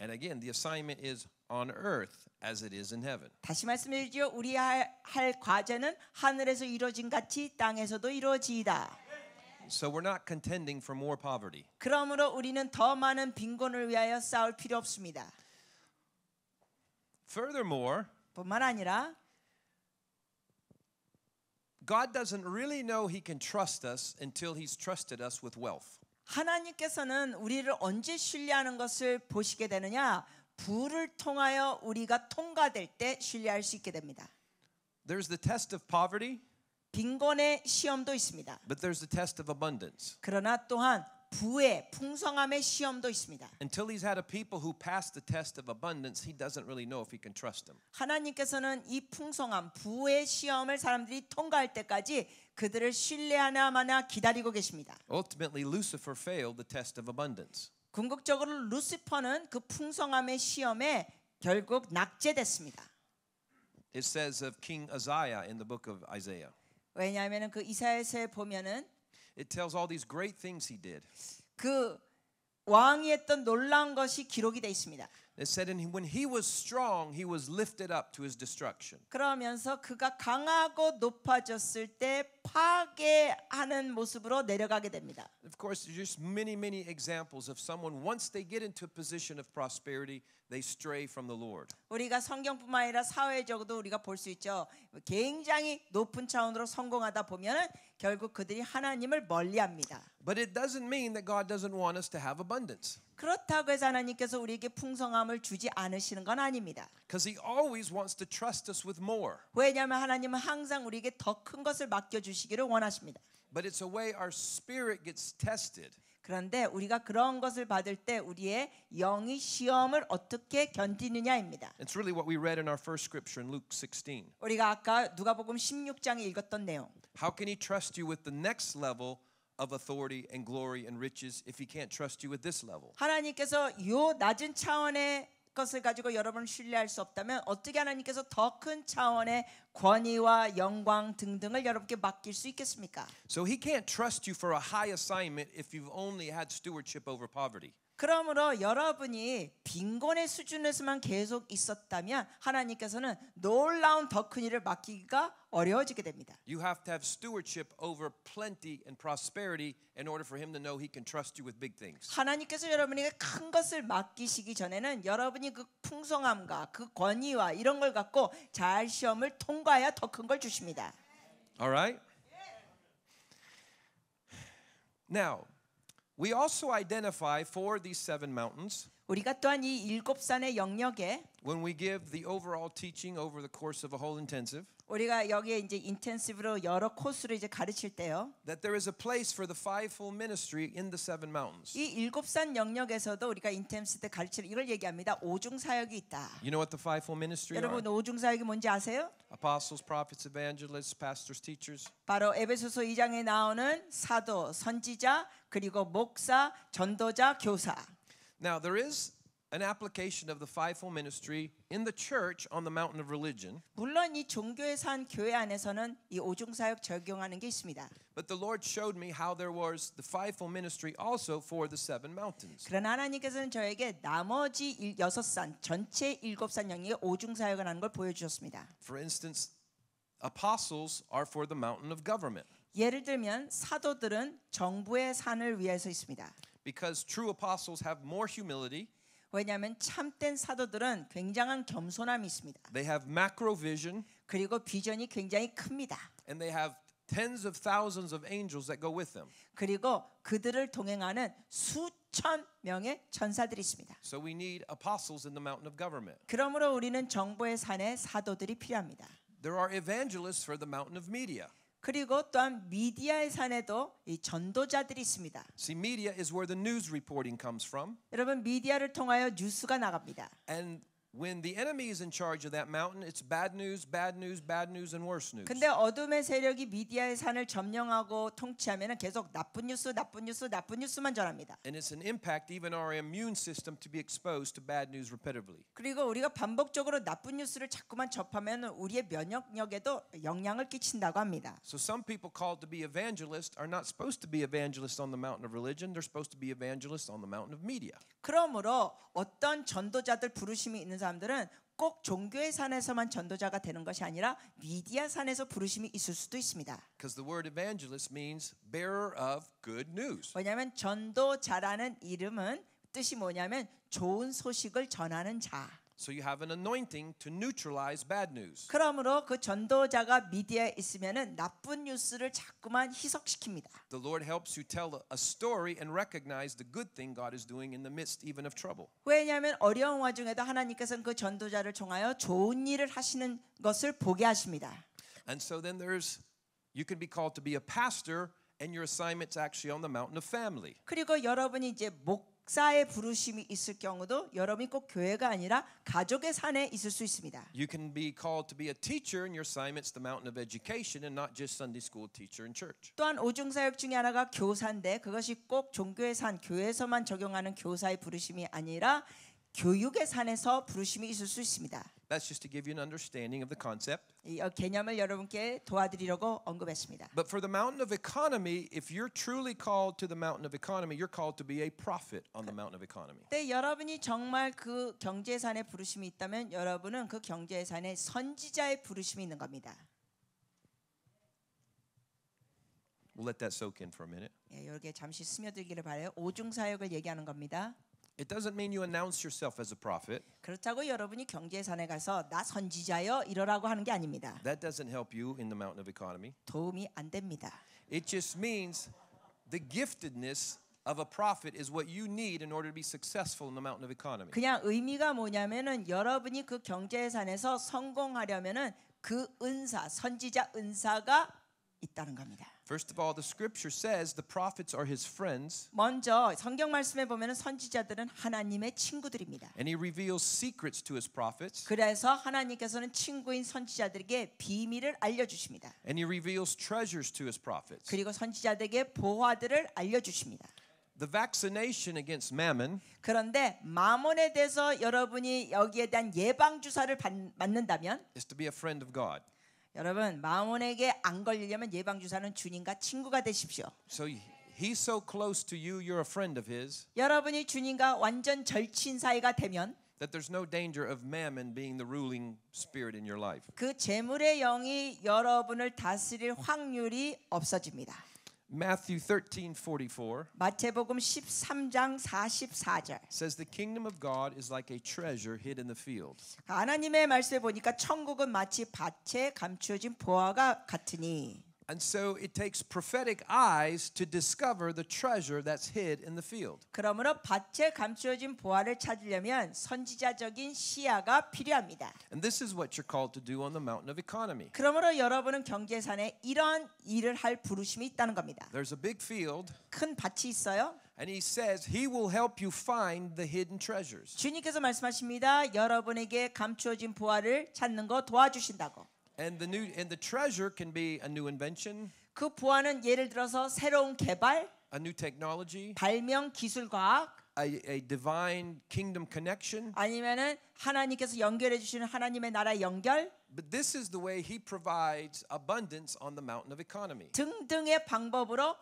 [SPEAKER 1] And again, the assignment is on earth as it is in heaven.
[SPEAKER 2] 다시 말씀드리죠. 우리 할, 할 과제는 하늘에서 이루어진 같이 땅에서도 이루어지이다.
[SPEAKER 1] So we're not contending for more poverty.
[SPEAKER 2] 그러므로 우리는 더 많은 빈곤을 위하여 싸울 필요 없습니다.
[SPEAKER 1] Furthermore,
[SPEAKER 2] 뿐만 아니라
[SPEAKER 1] God doesn't really know he can trust us until he's trusted us with wealth.
[SPEAKER 2] 하나님께서는 우리를 언제 신뢰하는 것을 보시게 되느냐? 불을 통하여 우리가 통과될 때 신뢰할 수 있게 됩니다.
[SPEAKER 1] There's the test of poverty.
[SPEAKER 2] 빈곤의 시험도 있습니다.
[SPEAKER 1] But there's the test of abundance.
[SPEAKER 2] 그러나 또한 부의 풍성함의 시험도 있습니다.
[SPEAKER 1] Until he's had a people who pass the test of abundance, he doesn't really know if he can trust them.
[SPEAKER 2] 하나님께서는 이 풍성함 부의 시험을 사람들이 통과할 때까지 그들을 신뢰하나 마나 기다리고 계십니다.
[SPEAKER 1] Ultimately, Lucifer failed the test of abundance. 궁극적으로
[SPEAKER 2] 루시퍼는 그 풍성함의 시험에
[SPEAKER 1] 결국 낙제됐습니다. It says of King Uzziah in the book of Isaiah. 왜냐하면 그
[SPEAKER 2] 이사야서에 보면은
[SPEAKER 1] It tells all these great things he did. 그 왕이 했던 놀라운 것이 기록이 되어 있습니다. It said, and when he was strong, he was lifted up to his destruction.
[SPEAKER 2] 그러면서 그가 강하고 높아졌을 때 파괴하는 모습으로 내려가게 됩니다.
[SPEAKER 1] of course, there's just many, many examples of someone once they get into a position of prosperity, they stray from the
[SPEAKER 2] Lord. 우리가 성경뿐만 아니라 사회적으로도 우리가 볼 수 있죠. 굉장히 높은 차원으로 성공하다 보면은 결국 그들이 하나님을 멀리합니다. But it doesn't mean that God doesn't want us to have abundance. 그렇다고 해서 하나님께서 우리에게 풍성함을 주지 않으시는 건 아닙니다.
[SPEAKER 1] Because He always wants to trust us with more.
[SPEAKER 2] 왜냐하면 하나님은 항상 우리에게 더 큰 것을 맡겨 주시기를 원하십니다. But it's a way our spirit gets tested. 그런데 우리가 그런 것을 받을 때 우리의 영이 시험을 어떻게 견디느냐입니다.
[SPEAKER 1] It's really what we read in our first scripture in Luke 16. 우리가 아까 누가복음 16장에 읽었던 내용. How can he trust you with the next level of authority and glory and riches if he can't trust you with this level?
[SPEAKER 2] 하나님께서 요 낮은 차원의 것을 가지고 여러분을 신뢰할 수 없다면 어떻게 하나님께서 더 큰 차원의 권위와 영광 등등을 여러분께 맡길 수 있겠습니까?
[SPEAKER 1] So he can't trust you for a high assignment if you've only had stewardship over poverty.
[SPEAKER 2] 그러므로 여러분이 빈곤의 수준에서만 계속 있었다면 하나님께서는 놀라운 더 큰 일을 맡기기가
[SPEAKER 1] 어려워지게 됩니다. You have to have stewardship over plenty and prosperity in order for him to know he can trust you with big things.
[SPEAKER 2] 하나님께서 여러분에게 큰 것을 맡기시기 전에는 여러분이 그 풍성함과 그 권위와 이런 걸 갖고 잘 시험을 통과해야 더 큰 걸 주십니다.
[SPEAKER 1] All right? Now We also identify for these seven mountains 우리가 또한 이 일곱 산의 영역에 When we give the overall teaching over the course of a whole intensive, 우리가 여기에 이제 인텐시브로
[SPEAKER 2] 여러 코스를 이제 가르칠 때요.
[SPEAKER 1] that there is a place for the fivefold ministry in the seven mountains.
[SPEAKER 2] 이 일곱 산 영역에서도 우리가 인텐스 때 가르치는 이걸 얘기합니다. 오중 사역이 있다.
[SPEAKER 1] You know what the fivefold ministry are? 여러분
[SPEAKER 2] 오중 사역이 뭔지 아세요?
[SPEAKER 1] Apostles, prophets, evangelists, pastors, teachers.
[SPEAKER 2] 바로 에베소서 2장에 나오는 사도, 선지자, 그리고 목사, 전도자, 교사.
[SPEAKER 1] Now, there is an application of the fivefold ministry in the church on the mountain of religion.
[SPEAKER 2] 물론 이 종교에 산 교회 안에서는 이 오중 사역 적용하는 게 있습니다.
[SPEAKER 1] But the Lord showed me how there was the fivefold ministry also for the seven mountains.
[SPEAKER 2] 그러나 하나님께서는 저에게 나머지 일, 여섯 산 전체 일곱 산 영역의 오중 사역을 하는 걸 보여주셨습니다.
[SPEAKER 1] For instance, apostles are for the mountain of government.
[SPEAKER 2] 예를 들면 사도들은 정부의 산을 위해서 있습니다
[SPEAKER 1] because true apostles have more humility.
[SPEAKER 2] 왜냐하면 참된 사도들은 굉장한 겸손함이 있습니다. They have macro vision. 그리고 비전이 굉장히 큽니다. And
[SPEAKER 1] they have tens of thousands of angels that go with them. 그리고 그들을 동행하는 수천 명의 천사들이 있습니다. So we need apostles in the mountain of government.
[SPEAKER 2] 그러므로 우리는 정보의 산에 사도들이 필요합니다.
[SPEAKER 1] There are evangelists for the mountain of media.
[SPEAKER 2] 그리고 또한 미디아의 산에도 이 전도자들이 있습니다. See, media is
[SPEAKER 1] where the news reporting comes from.
[SPEAKER 2] 여러분 미디어를 통하여 뉴스가 나갑니다.
[SPEAKER 1] And When the enemy is in charge of that mountain, it's bad news, bad news, bad news, and worse news. 근데
[SPEAKER 2] 어둠의 세력이 미디아의 산을 점령하고 통치하면 계속 나쁜 뉴스, 나쁜 뉴스, 나쁜 뉴스만 전합니다.
[SPEAKER 1] And it's an impact even our immune system to be exposed to bad news repetitively.
[SPEAKER 2] 그리고 우리가 반복적으로 나쁜 뉴스를 자꾸만 접하면 우리의 면역력에도 영향을 끼친다고
[SPEAKER 1] 합니다. So some people called to be evangelists are not supposed to be evangelists on the mountain of religion. They're supposed to be evangelists on the mountain of media. 그러므로 어떤 전도자들 부르심이 있는 사람들은
[SPEAKER 2] 꼭 종교의 산에서만 전도자가 되는 것이 아니라 미디아 산에서 부르심이 있을 수도 있습니다.
[SPEAKER 1] Because the word evangelist means bearer of good news. 왜냐하면
[SPEAKER 2] 전도자라는 이름은 뜻이 뭐냐면 좋은 소식을 전하는 자.
[SPEAKER 1] So you have an anointing to neutralize bad news.
[SPEAKER 2] 그러므로 그 전도자가 미디어에 있으면은 나쁜
[SPEAKER 1] 뉴스를 자꾸만 희석시킵니다. The Lord helps you tell a story and recognize the good thing God is doing in the midst even of trouble.
[SPEAKER 2] 왜냐하면 어려운 와중에도 하나님께서는 그 전도자를 통하여 좋은 일을 하시는 것을 보게 하십니다.
[SPEAKER 1] And so then there's you can be called to be a pastor and your assignment's actually on the mountain of family.
[SPEAKER 2] 그리고 여러분이 이제 목 목사의 부르심이 있을 경우도 여러분이 꼭 교회가 아니라 가족의 산에 있을 수 있습니다.
[SPEAKER 1] You can be called to be a teacher and your assignment's the mountain of education and not just Sunday school teacher in church.
[SPEAKER 2] 또한 오중 사역 중에 하나가 교사인데 그것이 꼭 종교의 산 교회에서만 적용하는 교사의 부르심이 아니라 교육의 산에서 부르심이 있을 수 있습니다.
[SPEAKER 1] That's just to give you an understanding of the concept.
[SPEAKER 2] 이 개념을 여러분께 도와드리려고 언급했습니다.
[SPEAKER 1] But for the mountain of economy, if you're truly called to the mountain of economy, you're called to be a prophet on the mountain of economy.
[SPEAKER 2] 때 여러분이 정말 그 경제산에 부르심이 있다면 여러분은 그 경제산에 선지자의 부르심이 있는 겁니다.
[SPEAKER 1] We'll let that soak in for a minute.
[SPEAKER 2] 예, 여기에 잠시 스며들기를 바래요. 오중 사역을 얘기하는 겁니다.
[SPEAKER 1] It doesn't mean you announce yourself as a prophet.
[SPEAKER 2] 그렇다고 여러분이 경제산에 가서 나 선지자여 이러라고 하는 게 아닙니다.
[SPEAKER 1] That doesn't help you in the mountain of economy. 도움이 안 됩니다. It just means the giftedness of a prophet is what you need in order to be successful in the mountain of economy. 그냥
[SPEAKER 2] 의미가 뭐냐면은 여러분이 그 경제산에서 성공하려면은 그 은사 선지자 은사가
[SPEAKER 1] 있다는 겁니다. First of all, the scripture says the prophets are his friends. 먼저
[SPEAKER 2] 성경 말씀에 보면은 선지자들은 하나님의 친구들입니다.
[SPEAKER 1] And he reveals secrets to his prophets.
[SPEAKER 2] 그래서 하나님께서는 친구인 선지자들에게 비밀을 알려 주십니다. And he reveals treasures to his prophets. 그리고 선지자들에게 보화들을 알려 주십니다. The vaccination against mammon. 그런데 마몬에 대해서 여러분이 여기에 대한 예방 주사를 받는다면 is to be a friend of God. 여러분 마몬에게 안 걸리려면 예방 주사는 주님과 친구가 되십시오.
[SPEAKER 1] So he's so close to you, you're a friend of his.
[SPEAKER 2] 여러분이 주님과 완전 절친 사이가 되면
[SPEAKER 1] that there's no danger of mammon being the ruling spirit in your life.
[SPEAKER 2] 그 재물의 영이 여러분을 다스릴 확률이
[SPEAKER 1] 없어집니다. Matthew 13:44
[SPEAKER 2] 마태복음 13장 44절
[SPEAKER 1] says the kingdom of God is like a treasure hid in the field.
[SPEAKER 2] 하나님의 말씀 보니까 천국은 마치 밭에 감추어진 보화가 같으니 and so it takes prophetic eyes to discover the treasure that's hid in the field. 그러므로 밭에 감추어진 보화를 찾으려면 선지자적인 시야가
[SPEAKER 1] 필요합니다. And this is what you're called to do on the mountain of economy. 그러므로
[SPEAKER 2] 여러분은 경제산에 이런 일을 할 부르심이 있다는 겁니다. There's a big field. 큰 밭이 있어요. And he
[SPEAKER 1] says he will help you find the hidden treasures.
[SPEAKER 2] 주님께서 말씀하십니다. 여러분에게 감추어진 보화를 찾는 거 도와주신다고.
[SPEAKER 1] And the new and the treasure can be a new
[SPEAKER 2] invention. 그 부안은 예를 들어서 새로운 개발, a new technology, 발명, 기술, 과학, a, a divine kingdom connection. 아니면은 하나님께서 연결해 주시는 하나님의 나라의 연결. But this is the way he provides abundance on the
[SPEAKER 1] mountain of economy.
[SPEAKER 2] 등등의 방법으로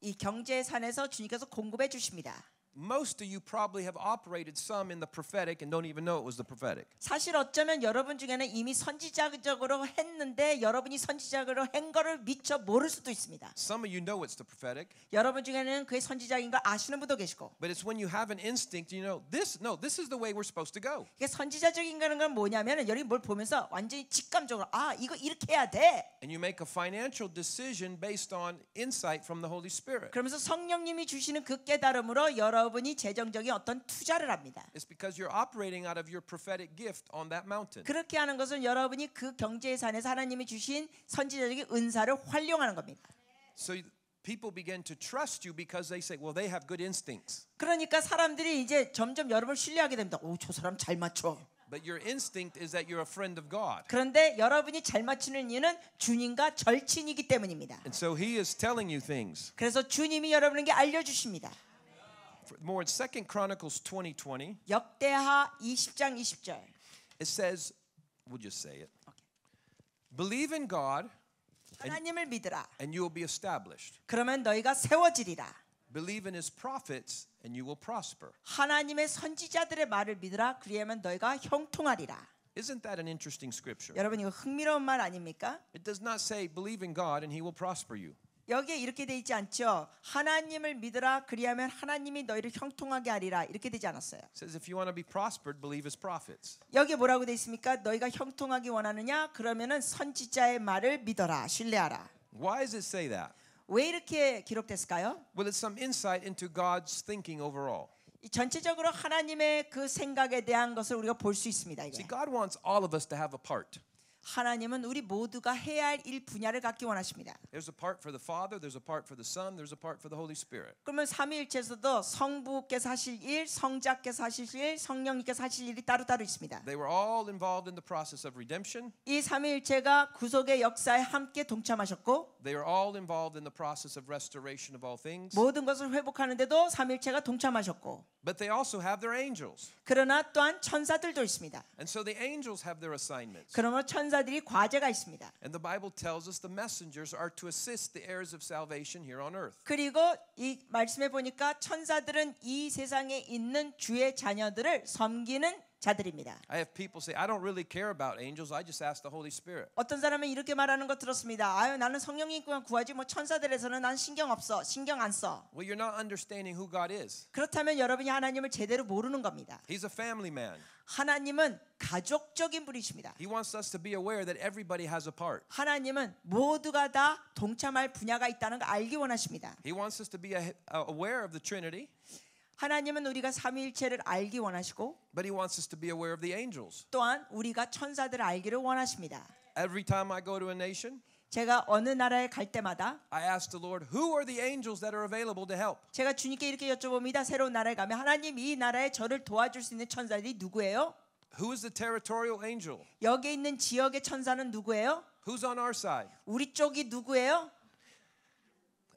[SPEAKER 2] 이 경제의 산에서 주님께서 공급해 주십니다.
[SPEAKER 1] most of you probably have operated some in the prophetic and don't even know it was the prophetic.
[SPEAKER 2] 사실 어쩌면 여러분 중에는 이미 선지자적으로 했는데 여러분이 선지자적으로 한 거를
[SPEAKER 1] 미처 모를 수도 있습니다. Some of you know it's the prophetic. 여러분 중에는 그게 선지자인 걸 아시는 분도 계시고. But it's when you have an instinct, you know this. No, this is the way we're supposed to go. 이게 선지자적인 거는 뭐냐면은 여러분뭘 보면서 완전히 직감적으로 아 이거 이렇게 해야 돼. And you make a financial decision based on insight from the Holy Spirit. 그러면서 성령님이 주시는 그 깨달음으로 여러 분 여러분이 재정적인 어떤 투자를 합니다. It's because you're operating out of your prophetic gift on that mountain.
[SPEAKER 2] 그렇게 하는 것은 여러분이 그 경제의 산에서 하나님이 주신 선지자적인 은사를 활용하는 겁니다.
[SPEAKER 1] So people begin to trust you because they say, well, they have good instincts.
[SPEAKER 2] 그러니까 사람들이 이제 점점 여러분을 신뢰하게 됩니다. 오, 저 사람 잘 맞춰.
[SPEAKER 1] But your instinct is that you're a friend of God.
[SPEAKER 2] 그런데 여러분이 잘 맞추는 이유는 주님과 절친이기 때문입니다.
[SPEAKER 1] And so he is telling you things.
[SPEAKER 2] 그래서 주님이 여러분에게 알려 주십니다.
[SPEAKER 1] more in Second Chronicles twenty 역대하 20장 20절. It says, we'll just say it. Believe in God. 하나님을 믿으라. And you will be established. 그러면 너희가 세워지리라. Believe in his prophets
[SPEAKER 2] and you will prosper. 하나님의 선지자들의 말을 믿으라 그리하면 너희가 형통하리라. Isn't that an interesting scripture? 여러분 이거 흥미로운 말 아닙니까? It does not say believe in God and
[SPEAKER 1] he will prosper you.
[SPEAKER 2] 여기에 이렇게 돼 있지 않죠. 하나님을 믿으라 그리하면 하나님이 너희를 형통하게 하리라 이렇게 되지 않았어요.
[SPEAKER 1] Says if you want to be prospered, believe his prophets.
[SPEAKER 2] 여기 뭐라고 돼 있습니까? 너희가 형통하기 원하느냐? 그러면은 선지자의 말을 믿어라, 신뢰하라. Why does it say that? 왜 이렇게 기록됐을까요? Well, it's some insight into God's thinking overall. 전체적으로 하나님의 그 생각에 대한 것을 우리가 볼 수 있습니다. 이게. See, God
[SPEAKER 1] wants all of us to have a part.
[SPEAKER 2] 하나님은 우리 모두가 해야 할 일 분야를 갖기 원하십니다.
[SPEAKER 1] There's a part for the Father, there's a part for the Son, there's a part for the Holy Spirit.
[SPEAKER 2] 그러면 삼위일체에서도 성부께서 하실 일, 성자께서 하실 일, 성령님께서 하실 일이 따로따로 있습니다.
[SPEAKER 1] They were all involved in the process of redemption.
[SPEAKER 2] 이 삼위일체가 구속의 역사에 함께 동참하셨고
[SPEAKER 1] They are all involved in the process of restoration of all things.
[SPEAKER 2] 모든 것을 회복하는데도 삼위일체가 동참하셨고
[SPEAKER 1] But they also have their angels. 그러나 또한 천사들도 있습니다. And so the angels have their assignments.
[SPEAKER 2] 그러므로 천사 전도사들이 과제가 있습니다.
[SPEAKER 1] And the Bible tells us the messengers are to assist the heirs of salvation here on earth. 그리고 이 말씀에 보니까 천사들은
[SPEAKER 2] 이 세상에 있는 주의 자녀들을 섬기는 자들입니다.
[SPEAKER 1] I have people say I don't really care about angels. I just ask the Holy Spirit.
[SPEAKER 2] 어떤 사람은 이렇게 말하는 거 들었습니다. 아유 나는 성령님만 구하지 뭐 천사들에서는 난 신경 없어. 신경 안 써. Well, you're not understanding who God is. 그렇다면 여러분이 하나님을 제대로 모르는 겁니다. He's a family man. 하나님은 가족적인 분이십니다. He wants us to be aware that everybody has a part. 하나님은 모두가 다 동참할 분야가 있다는 걸 알기 원하십니다.
[SPEAKER 1] He wants us to be aware of the Trinity.
[SPEAKER 2] 하나님은 우리가 삼위일체를 알기 원하시고
[SPEAKER 1] But he wants us to be aware of the angels. 또한 우리가 천사들을 알기를 원하십니다. Every time I go to a nation,
[SPEAKER 2] 제가 어느 나라에 갈 때마다 I ask the Lord, who are the angels that are available to help? 제가 주님께 이렇게 여쭤봅니다. 새로운 나라에 가면 하나님 이 나라에 저를 도와줄 수 있는 천사들이 누구예요? Who is the territorial
[SPEAKER 1] angel? 여기 있는 지역의 천사는 누구예요? Who's on our side? 우리 쪽이 누구예요?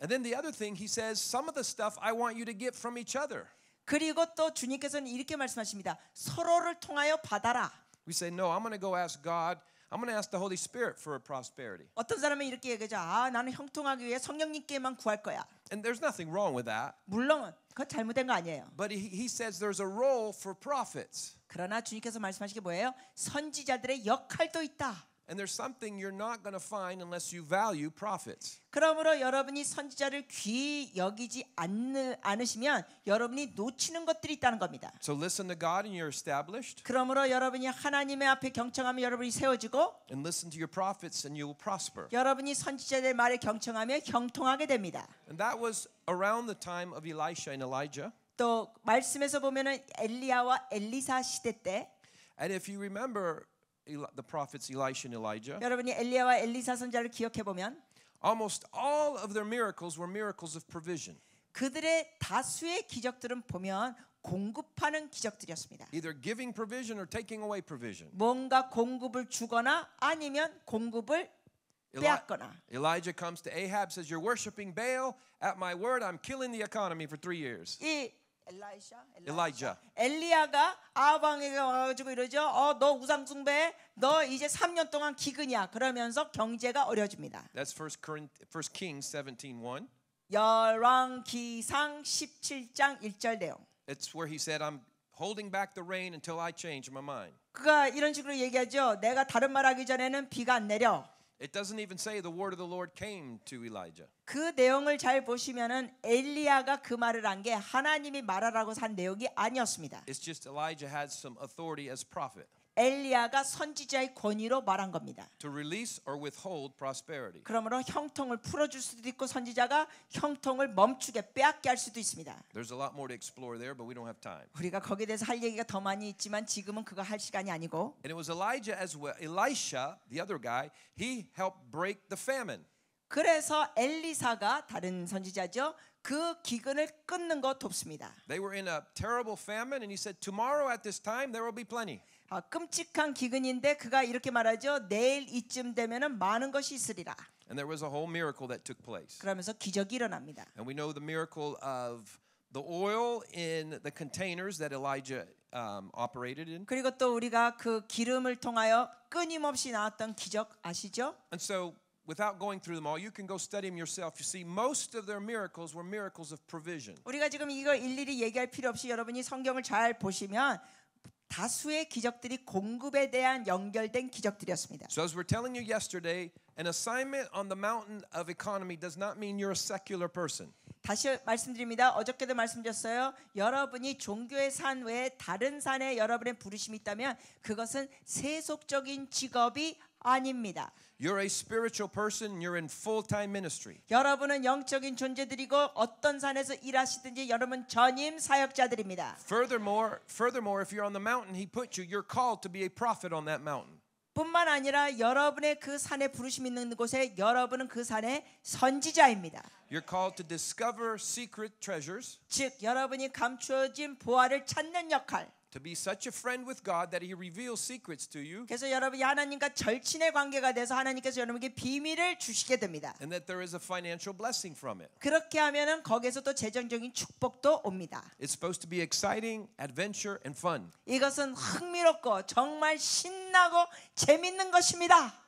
[SPEAKER 1] And then the other thing he says, some of the stuff I want you to get from each
[SPEAKER 2] other. 그리고 또 주님께서는 이렇게 말씀하십니다. 서로를 통하여 받아라. We say
[SPEAKER 1] no, I'm going to go ask God. I'm going to ask the Holy Spirit for prosperity. 어떤 사람은 이렇게 얘기하죠. 아, 나는 형통하기 위해 성령님께만 구할 거야. And there's nothing wrong with that. 물론 그건 잘못된 거 아니에요. But he, he says there's a role for prophets. 그러나 주님께서 말씀하시기 뭐예요? 선지자들의 역할도 있다. And there's something you're not going to find unless you value prophets.
[SPEAKER 2] 그러므로 여러분이 선지자를 귀히 여기지 않는, 않으시면 여러분이 놓치는 것들이 있다는 겁니다. So listen to God and you're established. 그러므로 여러분이 하나님의
[SPEAKER 1] 앞에 경청하며 여러분이 세워지고 And listen to your prophets and you will prosper.
[SPEAKER 2] 여러분이 선지자들의 말에 경청하며 경통하게 됩니다.
[SPEAKER 1] And that was around the time of Elisha and Elijah.
[SPEAKER 2] 또 말씀에서 보면은 엘리야와 엘리사 시대 때 And if you remember
[SPEAKER 1] the prophets Elisha and Elijah.
[SPEAKER 2] 여러분이 엘리야와 엘리사 선자를 기억해 보면
[SPEAKER 1] almost all of their miracles were miracles of provision. 그들의 다수의 기적들은 보면 공급하는 기적들이었습니다. Either giving provision or taking away provision.
[SPEAKER 2] 뭔가 공급을 주거나 아니면 공급을 빼앗거나.
[SPEAKER 1] Elijah comes to Ahab says you're worshiping Baal at my word I'm killing the economy for 3 years. 이 엘라이샤, 엘라이자.
[SPEAKER 2] 엘리야가 아합 왕에게 와가지고 이러죠. 어, 너 우상 숭배, 너 이제 3년 동안 기근이야. 그러면서 경제가 어려집니다.
[SPEAKER 1] That's First c o r i n t First Kings 17:1. 열왕기상 17장 1절 내용. It's where he said, "I'm holding back the rain until I change my mind." 그가 이런 식으로
[SPEAKER 2] 얘기하죠. 내가 다른 말하기 전에는 비가 안 내려.
[SPEAKER 1] It doesn't even say the word of the Lord came to Elijah.
[SPEAKER 2] 그 내용을 잘 보시면은 엘리야가 그 말을 한 게 하나님이 말하라고 한 내용이 아니었습니다.
[SPEAKER 1] It's just Elijah had some authority as prophet.
[SPEAKER 2] 엘리야가 선지자의 권위로 말한 겁니다. To release or withhold prosperity. 그러므로 형통을 풀어줄 수도 있고 선지자가 형통을 멈추게 빼앗게 할 수도 있습니다.
[SPEAKER 1] There's a lot more to explore there, but we don't have time. 우리가 거기에
[SPEAKER 2] 대해서 할 얘기가 더 많이 있지만 지금은 그거 할 시간이 아니고.
[SPEAKER 1] And it was Elijah as well. Elisha, the other guy, he helped break the famine.
[SPEAKER 2] 그래서 엘리사가 다른 선지자죠. 그 기근을 끊는 거 돕습니다.
[SPEAKER 1] They were in a terrible famine, and he said, "Tomorrow at this time there will be plenty." 아, 끔찍한
[SPEAKER 2] 기근인데 그가 이렇게 말하죠. 내일 이쯤 되면은 많은 것이 있으리라.
[SPEAKER 1] And there was a whole miracle that took place.
[SPEAKER 2] 그러면서 기적이 일어납니다.
[SPEAKER 1] And we know the miracle of the oil in the containers that Elijah um, operated in. 그리고 또 우리가 그 기름을 통하여 끊임없이 나왔던 기적 아시죠? And so without going through them all, you can go study them yourself. You see, most of their miracles were miracles of provision.
[SPEAKER 2] 우리가 지금 이거 일일이 얘기할 필요 없이 여러분이 성경을 잘 보시면 다수의 기적들이 공급에 대한 연결된 기적들이었습니다.
[SPEAKER 1] So as we're telling you yesterday, an assignment on the mountain of economy does not mean you're a secular person. 다시 말씀드립니다. 어저께도 말씀드렸어요.
[SPEAKER 2] 여러분이 종교의 산 외에 다른 산에 여러분의 부르심이 있다면 그것은 세속적인 직업이 아닙니다.
[SPEAKER 1] You're a spiritual person. You're in full-time ministry.
[SPEAKER 2] 여러분은 영적인 존재들이고 어떤 산에서 일하시든지 여러분 전임 사역자들입니다.
[SPEAKER 1] Furthermore, furthermore, if you're on the mountain He put you, you're called to be a prophet on that mountain.
[SPEAKER 2] 뿐만 아니라 여러분의 그 산에 부르심 있는 곳에 여러분은 그 산의 선지자입니다.
[SPEAKER 1] You're called to discover secret treasures. 즉 여러분이 감추어진 보화를 찾는 역할. to be such a friend with God that he reveals secrets to
[SPEAKER 2] you. 그래서 여러분이 하나님과 절친의 관계가 돼서 하나님께서 여러분에게 비밀을 주시게 됩니다. And that there is a financial blessing from it. 그렇게 하면은 거기서 또 재정적인 축복도 옵니다. It's
[SPEAKER 1] supposed to be exciting, adventure and fun.
[SPEAKER 2] 이것은 흥미롭고 정말 신나고 재밌는 것입니다.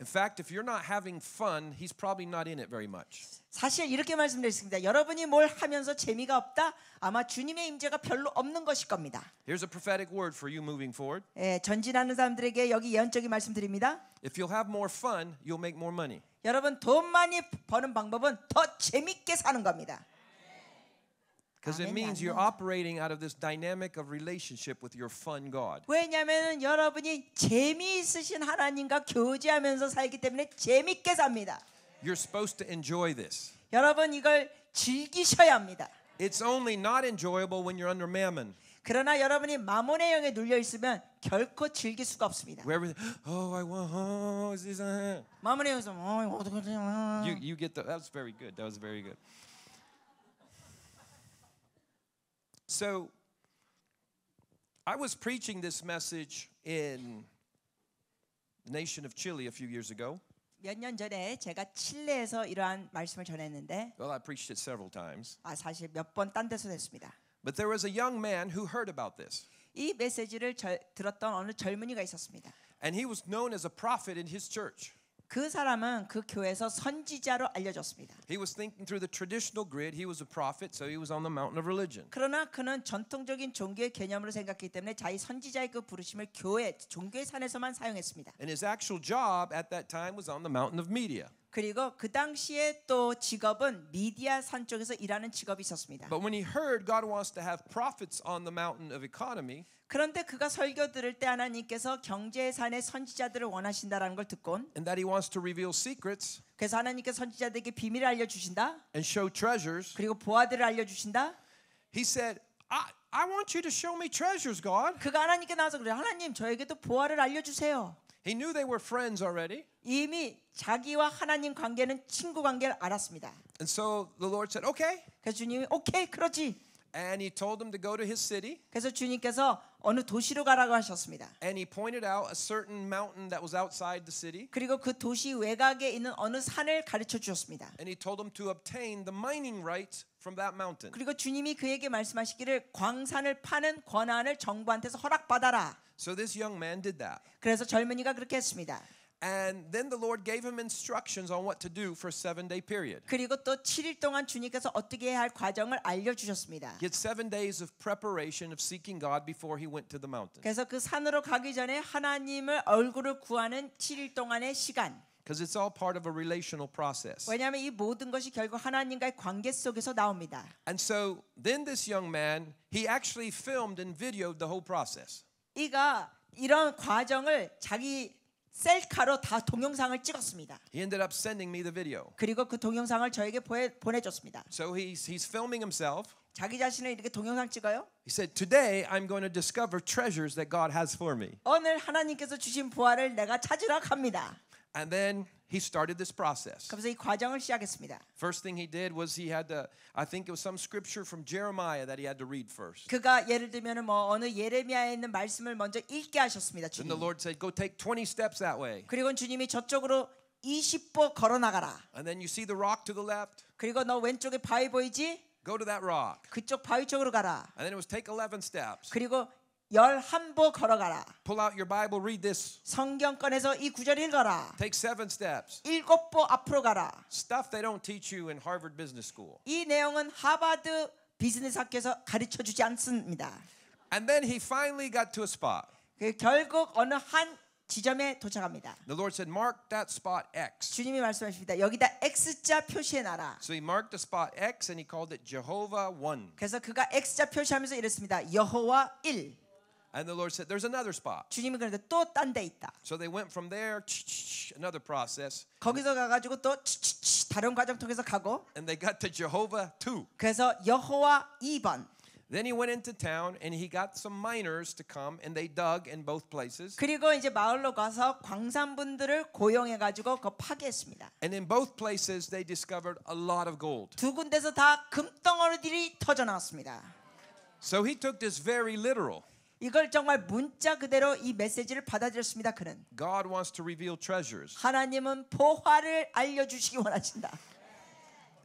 [SPEAKER 1] In fact, if you're not having fun, he's probably not in it very much.
[SPEAKER 2] 사실 이렇게 말씀드렸습니다. 여러분이 뭘 하면서 재미가 없다.
[SPEAKER 1] 아마 주님의 임재가 별로 없는 것일 겁니다. Here's a prophetic word for you moving forward. 예,
[SPEAKER 2] 전진하는 사람들에게 여기 예언적인 말씀드립니다.
[SPEAKER 1] If you'll have more fun, you'll make more money.
[SPEAKER 2] 여러분 돈 많이 버는 방법은 더 재밌게 사는 겁니다.
[SPEAKER 1] Because it means you're operating out of this dynamic of relationship with your fun God.
[SPEAKER 2] 왜냐하면 여러분이 재미있으신 하나님과 교제하면서 살기 때문에 재밌게 삽니다.
[SPEAKER 1] You're supposed to enjoy this. 여러분 이걸 즐기셔야 합니다. It's only not enjoyable when you're under mammon. 그러나 여러분이 마몬의 영에 눌려 있으면 결코
[SPEAKER 2] 즐길 수가 없습니다.
[SPEAKER 1] Wherever, oh, I want, oh, is this, uh,
[SPEAKER 2] 마몬의 영에서 oh, 어, You
[SPEAKER 1] you get the, that was very good. That was very good. So I was preaching this message in the nation of Chile a few years ago.
[SPEAKER 2] 몇 전에 제가 칠레에서 이러한 말씀을 전했는데
[SPEAKER 1] Well, I preached it several times.
[SPEAKER 2] 아 사실 몇 데서 했습니다. But there was a young man who heard about this. 이 메시지를 절, 들었던 어느 젊은이가
[SPEAKER 1] 있었습니다. And he was known as a prophet in his church. 그 사람은 그 교회에서 선지자로 알려졌습니다. He was thinking through the traditional grid. He was a prophet, so he was on the mountain of religion.
[SPEAKER 2] 그러나 그는 전통적인 종교의 개념으로 생각했기 때문에 자기 선지자의 그 부르심을 교회 종교의 산에서만 사용했습니다.
[SPEAKER 1] And his actual job at that time was on the mountain of media. 그리고
[SPEAKER 2] 그 당시에 또 직업은 미디아 산 쪽에서 일하는 직업이 있었습니다.
[SPEAKER 1] But when he heard God wants to have prophets on the mountain of economy,
[SPEAKER 2] 그런데 그가 설교 들을 때 하나님께서 경제의 산의 선지자들을 원하신다라는 걸 듣곤 and that he wants to reveal secrets, 그래서 하나님께 선지자들에게 비밀을 알려 주신다. and show treasures, 그리고 보화들을 알려 주신다. he said, I, I want you to show me treasures, God. 그가 하나님께 나와서 그래 하나님 저에게도 보화를 알려 주세요. He knew they were friends already. 이미 자기와 하나님 관계는 친구 관계를 알았습니다.
[SPEAKER 1] And so the Lord said, "Okay." 그래서 주님이 오케이, 그러지.
[SPEAKER 2] And he told them to go to his city. 그래서 주님께서 어느 도시로 가라고 하셨습니다. And he pointed
[SPEAKER 1] out a certain mountain that was outside the city. 그리고 그 도시 외곽에 있는 어느 산을 가르쳐 주셨습니다. And he told him to obtain the mining right from that mountain. 그리고 주님이 그에게
[SPEAKER 2] 말씀하시기를 광산을 파는 권한을 정부한테서 허락받아라. So this young man did that. 그래서 젊은이가 그렇게 했습니다. And then the Lord gave him instructions on what to do
[SPEAKER 1] for a seven-day period.
[SPEAKER 2] 그리고 또 동안 주님께서 어떻게 해야 할 과정을
[SPEAKER 1] Get seven days of preparation of seeking God before he went to the mountain.
[SPEAKER 2] 그래서 그 산으로 가기 전에 하나님을 얼굴을 구하는 동안의 시간.
[SPEAKER 1] Because it's all part of a relational process.
[SPEAKER 2] 왜냐하면 이 모든 것이 결국 하나님과의 관계 속에서 나옵니다.
[SPEAKER 1] And so then this young man, he actually filmed and videoed the whole process. 이가 이런 과정을 자기 셀카로 다 동영상을 찍었습니다. He ended up sending me the video. 그리고 그 동영상을 저에게 보내 줬습니다. So he's he's filming himself. 자기 자신을 이렇게 동영상 찍어요? He said, "Today I'm going to discover treasures that God has for me."
[SPEAKER 2] 오늘 하나님께서 주신 보화를 내가 찾으러 갑니다.
[SPEAKER 1] And then he started this process. First thing he did was he had to I think it was some scripture from Jeremiah that he had to read first.
[SPEAKER 2] And the Lord said go take 20 steps that way. 그리고 주님이 저쪽으로 20보 걸어 나가라. And then you see the rock to the left. 그리고 너 왼쪽에 바위 보이지? Go to that rock. 그쪽 바위 쪽으로 가라. And then it was take 11 steps. 그리고 열한보 걸어가라. Pull out your Bible, read this. 성경 꺼내서 이 구절 읽어라. Take seven steps. 일곱 보 앞으로 가라.
[SPEAKER 1] Stuff they don't teach you in Harvard Business School.
[SPEAKER 2] 이 내용은 하버드 비즈니스 학교에서 가르쳐 주지 않습니다. And then he finally got to a spot. 그 결국 어느 한 지점에 도착합니다. The Lord said, "Mark that spot X." 주님이 말씀하십니다. 여기다 X자 표시해 놔라.
[SPEAKER 1] So he marked the spot X and he called it Jehovah 1. 그래서 그가 X자 표시하면서 이랬습니다. 여호와 1. And the Lord said, "There's another spot." So they went from there, another process. And they got to Jehovah 2. Then he went into town and he got some miners to come and they dug in both places. And in both places they discovered a lot of gold.
[SPEAKER 2] So he took this very literal. 이걸 정말 문자 그대로 이 메시지를 받아들였습니다. 그는
[SPEAKER 1] God wants to reveal treasures.
[SPEAKER 2] 하나님은 보화를 알려 주시기 원하신다.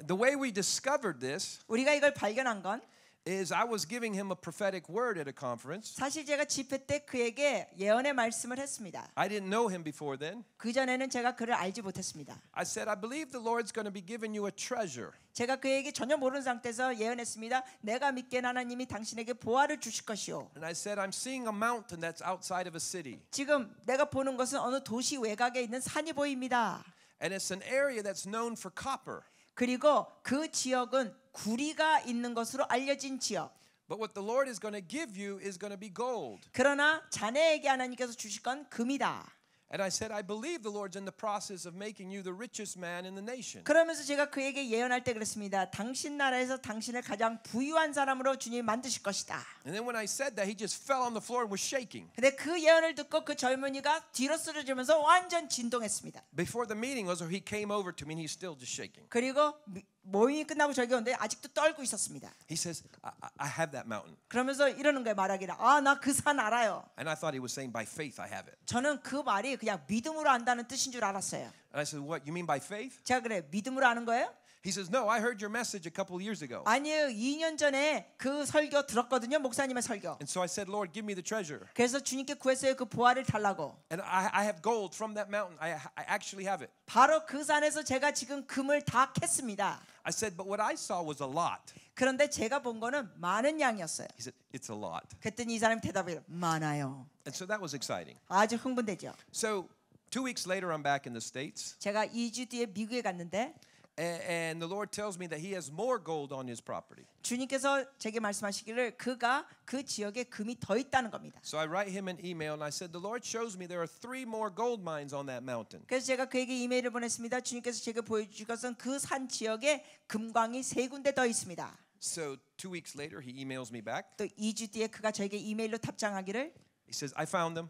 [SPEAKER 1] The way we discovered this 우리가 이걸 발견한 건 is I was giving him a prophetic word at a conference.
[SPEAKER 2] 사실 제가 집회 때 그에게 예언의 말씀을 했습니다.
[SPEAKER 1] I didn't know him before then. 그
[SPEAKER 2] 전에는 제가 그를 알지 못했습니다.
[SPEAKER 1] I said I believe the
[SPEAKER 2] Lord's going to be giving you a treasure. 제가 그에게 전혀 모르는 상태에서 예언했습니다. 내가 믿기엔 하나님이 당신에게 보화를 주실 것이요.
[SPEAKER 1] And I said I'm seeing a mountain that's outside of a city.
[SPEAKER 2] 지금 내가 보는 것은 어느 도시 외곽에 있는 산이 보입니다. And it's an area that's known for copper. 그리고 그 지역은 구리가 있는 것으로 알려진 지역.
[SPEAKER 1] But what the Lord is going to give you is going to be gold. 그러나 자네에게 하나님께서 주실 건 금이다. And I said, I believe the Lord's in the process of making you the richest man in the nation.
[SPEAKER 2] 그러면서 제가 그에게 예언할 때 그랬습니다. 당신 나라에서 당신을 가장 부유한 사람으로 주님 만드실 것이다. And then when I said that, he just fell on the floor and was shaking. 근데 그 예언을 듣고 그 젊은이가 뒤로 쓰러지면서 완전 진동했습니다. Before the meeting was, he came over to me and he's still just shaking. 그리고 모임이 끝나고 저기 오는데 아직도 떨고 있었습니다. He says, I, I
[SPEAKER 1] have that mountain.
[SPEAKER 2] 그러면서 이러는 거예요 말하기를 아 나 그 산 알아요.
[SPEAKER 1] And I thought he was saying by faith I have it.
[SPEAKER 2] 저는 그 말이 그냥 믿음으로 안다는 뜻인 줄 알았어요.
[SPEAKER 1] And I said, what you mean by faith? 제가 그래 믿음으로 아는 거예요? He says, "No, I heard your message a couple years ago."
[SPEAKER 2] 아니요, 2년 전에 그 설교 들었거든요, 목사님의 설교. And so I said, "Lord, give me the treasure." 그래서 주님께 구했어요, 그 보화를 달라고. And I, I have gold from that mountain. I, I actually have it. 바로 그 산에서 제가 지금 금을 다 캤습니다. I said, "But what I saw was a lot." 그런데 제가 본 거는 많은 양이었어요. He
[SPEAKER 1] said, "It's a lot."
[SPEAKER 2] 그랬더니 이 사람 대답이 많아요.
[SPEAKER 1] And so that was exciting.
[SPEAKER 2] 아주 흥분되죠.
[SPEAKER 1] So two weeks later, I'm back in the states. 제가 2주 뒤에 미국에 갔는데. and the Lord tells me that he has more gold on his property. 주님께서 제게 말씀하시기를 그가 그 지역에 금이 더 있다는 겁니다. So I write him an email and I said the Lord shows me there are three more gold mines on that mountain.
[SPEAKER 2] 그래서 제가 그에게 이메일을 보냈습니다. 주님께서 제게 보여주신 것은 그 산 지역에 금광이 세 군데 더 있습니다.
[SPEAKER 1] So two weeks later he
[SPEAKER 2] emails me back. 또 2주 뒤에 그가 저에게 이메일로 답장하기를 He says I found them.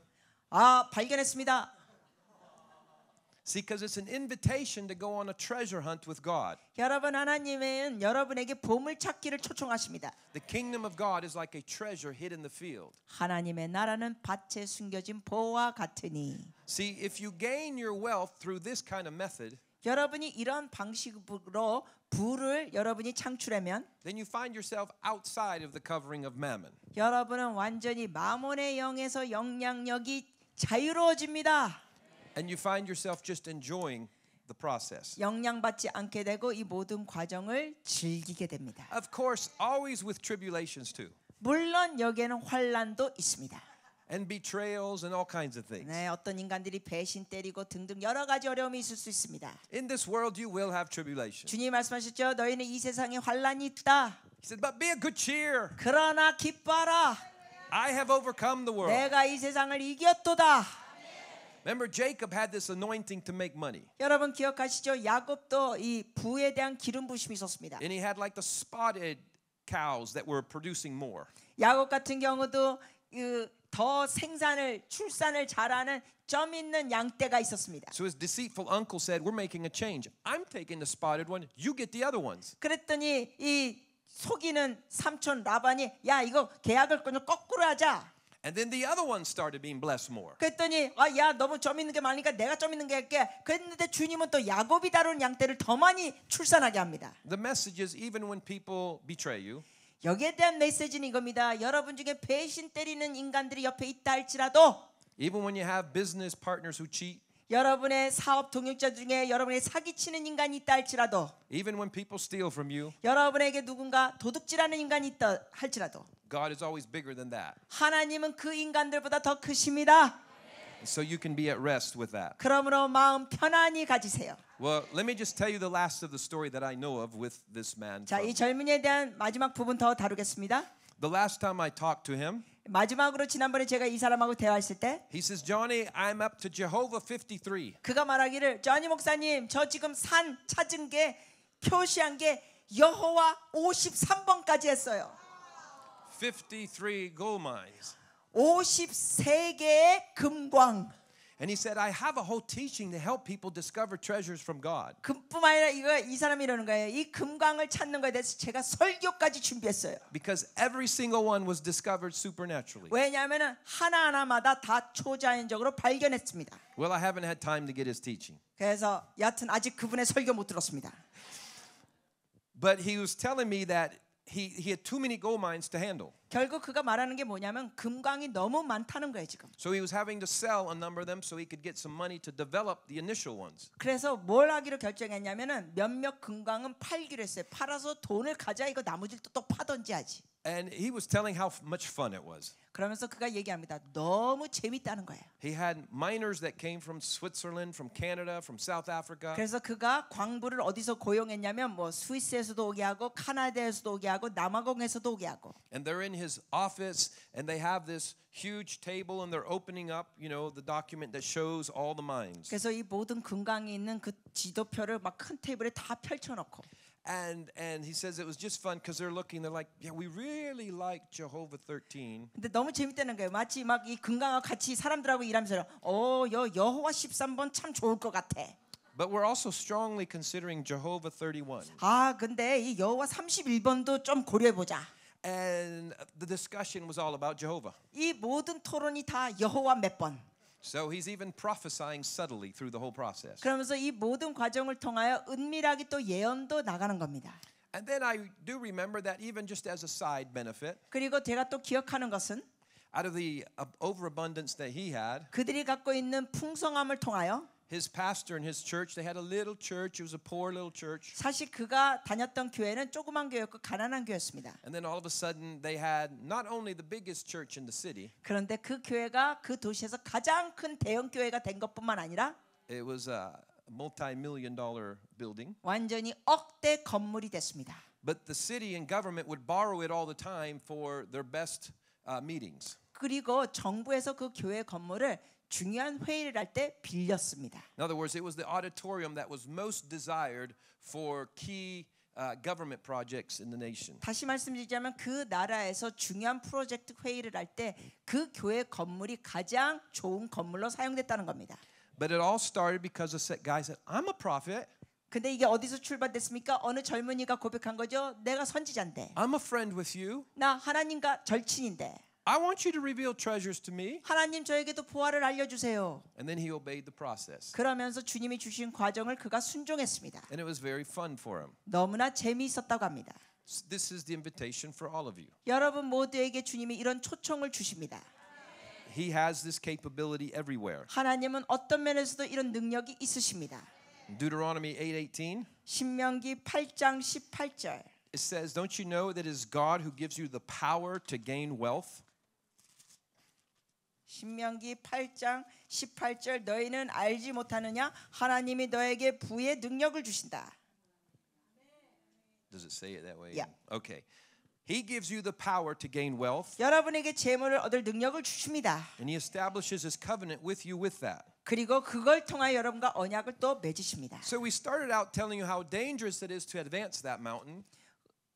[SPEAKER 2] 아 발견했습니다. See, because it's an invitation to go on a treasure
[SPEAKER 1] hunt with God. The kingdom of God is like a treasure hid in the field. See, if you gain your wealth through this kind of method,
[SPEAKER 2] 여러분이 이런 방식으로
[SPEAKER 1] 부를 여러분이 창출하면 then you find yourself outside of the covering of mammon.
[SPEAKER 2] 여러분은 완전히 마몬의 영에서 영향력이 자유로워집니다.
[SPEAKER 1] And you find yourself just enjoying the process.
[SPEAKER 2] 영향받지 않게 되고 이 모든 과정을
[SPEAKER 1] 즐기게 됩니다. Of course, always with tribulations too.
[SPEAKER 2] 물론 여기에는 환란도 있습니다. And betrayals and all kinds of things. 네, 어떤 인간들이 배신 때리고 등등 여러 가지 어려움이 있을 수 있습니다. In this world you will have tribulation. 주님 말씀하셨죠. 너희는 이 세상에 환란이 있다.
[SPEAKER 1] He said, but be a good cheer.
[SPEAKER 2] 그러나 기뻐라. I have overcome the world. 내가 이 세상을 이겼도다.
[SPEAKER 1] Remember Jacob had this anointing to make money. 여러분 기억하시죠? 야곱도 이 부에 대한 기름 부심이 있었습니다. And he had like the spotted cows that were producing more.
[SPEAKER 2] 야곱 같은 경우도 그더 생산을 출산을 잘하는 점 있는 양떼가 있었습니다.
[SPEAKER 1] So his deceitful uncle said, "We're making a change. I'm taking the spotted one. You get the other ones."
[SPEAKER 2] 그랬더니 이 속이는 삼촌 라반이 야 이거 계약을 거꾸로 하자. And then the other one started being blessed more. 그랬더니 아, 야 너무 점 있는 게 많으니까 내가 점 있는 게 할게. 그랬는데 주님은 또 야곱이 다룬 양떼를 더 많이 출산하게 합니다. The
[SPEAKER 1] message is even when people betray you.
[SPEAKER 2] 여기에 대한 메시지는 이겁니다. 여러분 중에 배신 때리는 인간들이 옆에 있다 할지라도 Even when you have business partners who cheat 여러분의 사업 동역자 중에 여러분의 사기치는 인간이 있다
[SPEAKER 1] 할지라도 Even when people steal from you,
[SPEAKER 2] 여러분에게 누군가 도둑질하는 인간이 있다 할지라도
[SPEAKER 1] God is always bigger than that.
[SPEAKER 2] 하나님은 그 인간들보다 더 크십니다.
[SPEAKER 1] So you can be at rest with that.
[SPEAKER 2] 그러므로 마음 편안히 가지세요.
[SPEAKER 1] Well, let me just tell you the last of the story that I know of with this man. 자,
[SPEAKER 2] 이 젊은이에 대한 마지막 부분 더 다루겠습니다.
[SPEAKER 1] The last time I talked to him,
[SPEAKER 2] 마지막으로 지난번에 제가 이 사람하고 대화했을 때
[SPEAKER 1] He says, "Johnny,
[SPEAKER 2] I'm up to Jehovah 53." 그가 말하기를 쟈니 목사님 저 지금 산 찾은 게 표시한 게 여호와 53번까지 했어요.
[SPEAKER 1] 53 gold mines. 53개의 금광. And he said, I have a whole teaching to help people discover treasures from God. 금뿐만 아니라
[SPEAKER 2] 이거 이 사람이 이러는 거예요. 이 금광을 찾는 거에 대해서 제가 설교까지 준비했어요.
[SPEAKER 1] Because every single one was discovered supernaturally.
[SPEAKER 2] 왜냐하면 하나하나마다 다 초자연적으로 발견했습니다.
[SPEAKER 1] Well, I haven't had time to get his teaching.
[SPEAKER 2] 그래서 여튼 아직 그분의 설교 못 들었습니다.
[SPEAKER 1] But he was telling me that he, he had too many gold mines to handle. 결국 그가 말하는 게 뭐냐면 금광이 너무 많다는 거예요 지금. So he was having to sell a number of them so he could get some money to develop the initial ones.
[SPEAKER 2] 그래서 뭘 하기로 결정했냐면은 몇몇 금광은 팔기로 했어요. 팔아서 돈을 가져 이거 나머지를 또, 또 파던지 하지. And
[SPEAKER 1] he was telling how much fun it was.
[SPEAKER 2] 그러면서 그가 얘기합니다. 너무 재밌다는 거예요.
[SPEAKER 1] He had miners that came from Switzerland, from Canada, from South Africa. 그래서
[SPEAKER 2] 그가 광부를 어디서 고용했냐면 뭐 스위스에서도 오게 하고 캐나다에서도 오게 하고 남아공에서도 오게 하고.
[SPEAKER 1] And they're in his office and they have this huge table and they're opening up, you know, the document that shows all the mines. 그래서 이
[SPEAKER 2] 모든 금강이 있는 그 지도표를 막큰 테이블에 다 펼쳐
[SPEAKER 1] 놓고. And, and he says it was just fun because they're looking, they're like, yeah, we really like Jehovah 13.
[SPEAKER 2] 근데 너무 재밌다는 거예요. 마치 막이 같이 사람들하고 일하면서 어, 여호와 13번 참 좋을 것 같아. But we're also strongly considering
[SPEAKER 1] Jehovah 31.
[SPEAKER 2] 아, 근데 이 여호와 31번도 좀 고려해 보자.
[SPEAKER 1] And the discussion was all about Jehovah. 이 모든 토론이 다 여호와 몇 번. So he's even prophesying subtly through the whole process.
[SPEAKER 2] 그러면서 이 모든 과정을 통하여 은밀하게 또 예언도 나가는 겁니다.
[SPEAKER 1] And then I do remember that even just as a side benefit. 그리고 제가 또 기억하는 것은 out of the overabundance that he had 그들이 갖고 있는 풍성함을 통하여 his pastor and his church. They had a little church. It was a poor little church. 사실
[SPEAKER 2] 그가 다녔던 교회는 조그만 교회였고 가난한 교회였습니다.
[SPEAKER 1] And then all of a sudden they had not only the biggest church in the city.
[SPEAKER 2] 그런데 그 교회가 그 도시에서 가장 큰 대형 교회가 된 것뿐만 아니라
[SPEAKER 1] It was a multi-million dollar building. 완전히 억대 건물이 됐습니다. But the city and government would borrow it all the time for their best uh, meetings. 그리고 정부에서 그 교회 건물을 중요한 회의를 할 때 빌렸습니다. In other words, it was the auditorium that was most desired for key uh, government projects in the nation.
[SPEAKER 2] 다시 말씀드리자면 그 나라에서 중요한 프로젝트 회의를 할 때 그 교회 건물이 가장 좋은 건물로 사용됐다는 겁니다.
[SPEAKER 1] But it all started because a guy said, "I'm a prophet." 근데 이게 어디서
[SPEAKER 2] 출발됐습니까? 어느 젊은이가 고백한 거죠. 내가 선지자인데. I'm a friend with you. 나 하나님과 절친인데. I want you to reveal treasures to me. 하나님 저에게도 부활을 알려 주세요. And then he obeyed the process. 그러면서 주님이 주신 과정을 그가 순종했습니다. And it was very
[SPEAKER 1] fun for him.
[SPEAKER 2] 너무나 재미있었다고 합니다.
[SPEAKER 1] This is the invitation for all of you.
[SPEAKER 2] 여러분 모두에게 주님이 이런 초청을 주십니다.
[SPEAKER 1] He has this capability everywhere.
[SPEAKER 2] 하나님은 어떤 면에서도 이런 능력이 있으십니다. Deuteronomy 8:18. 신명기 8장 18절.
[SPEAKER 1] It says, don't you know that it is God who gives you the power to gain wealth?
[SPEAKER 2] 신명기 8장 18절 너희는 알지 못하느냐 하나님이 너에게 부의 능력을 주신다.
[SPEAKER 1] Does it say it that way? Yeah. Okay. He gives you the power to gain wealth. 여러분에게 재물을 얻을 능력을
[SPEAKER 2] 주십니다.
[SPEAKER 1] And he establishes his covenant with
[SPEAKER 2] you with that. 그리고 그걸 통하여 여러분과 언약을 또 맺으십니다. So we started out telling you how dangerous it is to advance that mountain.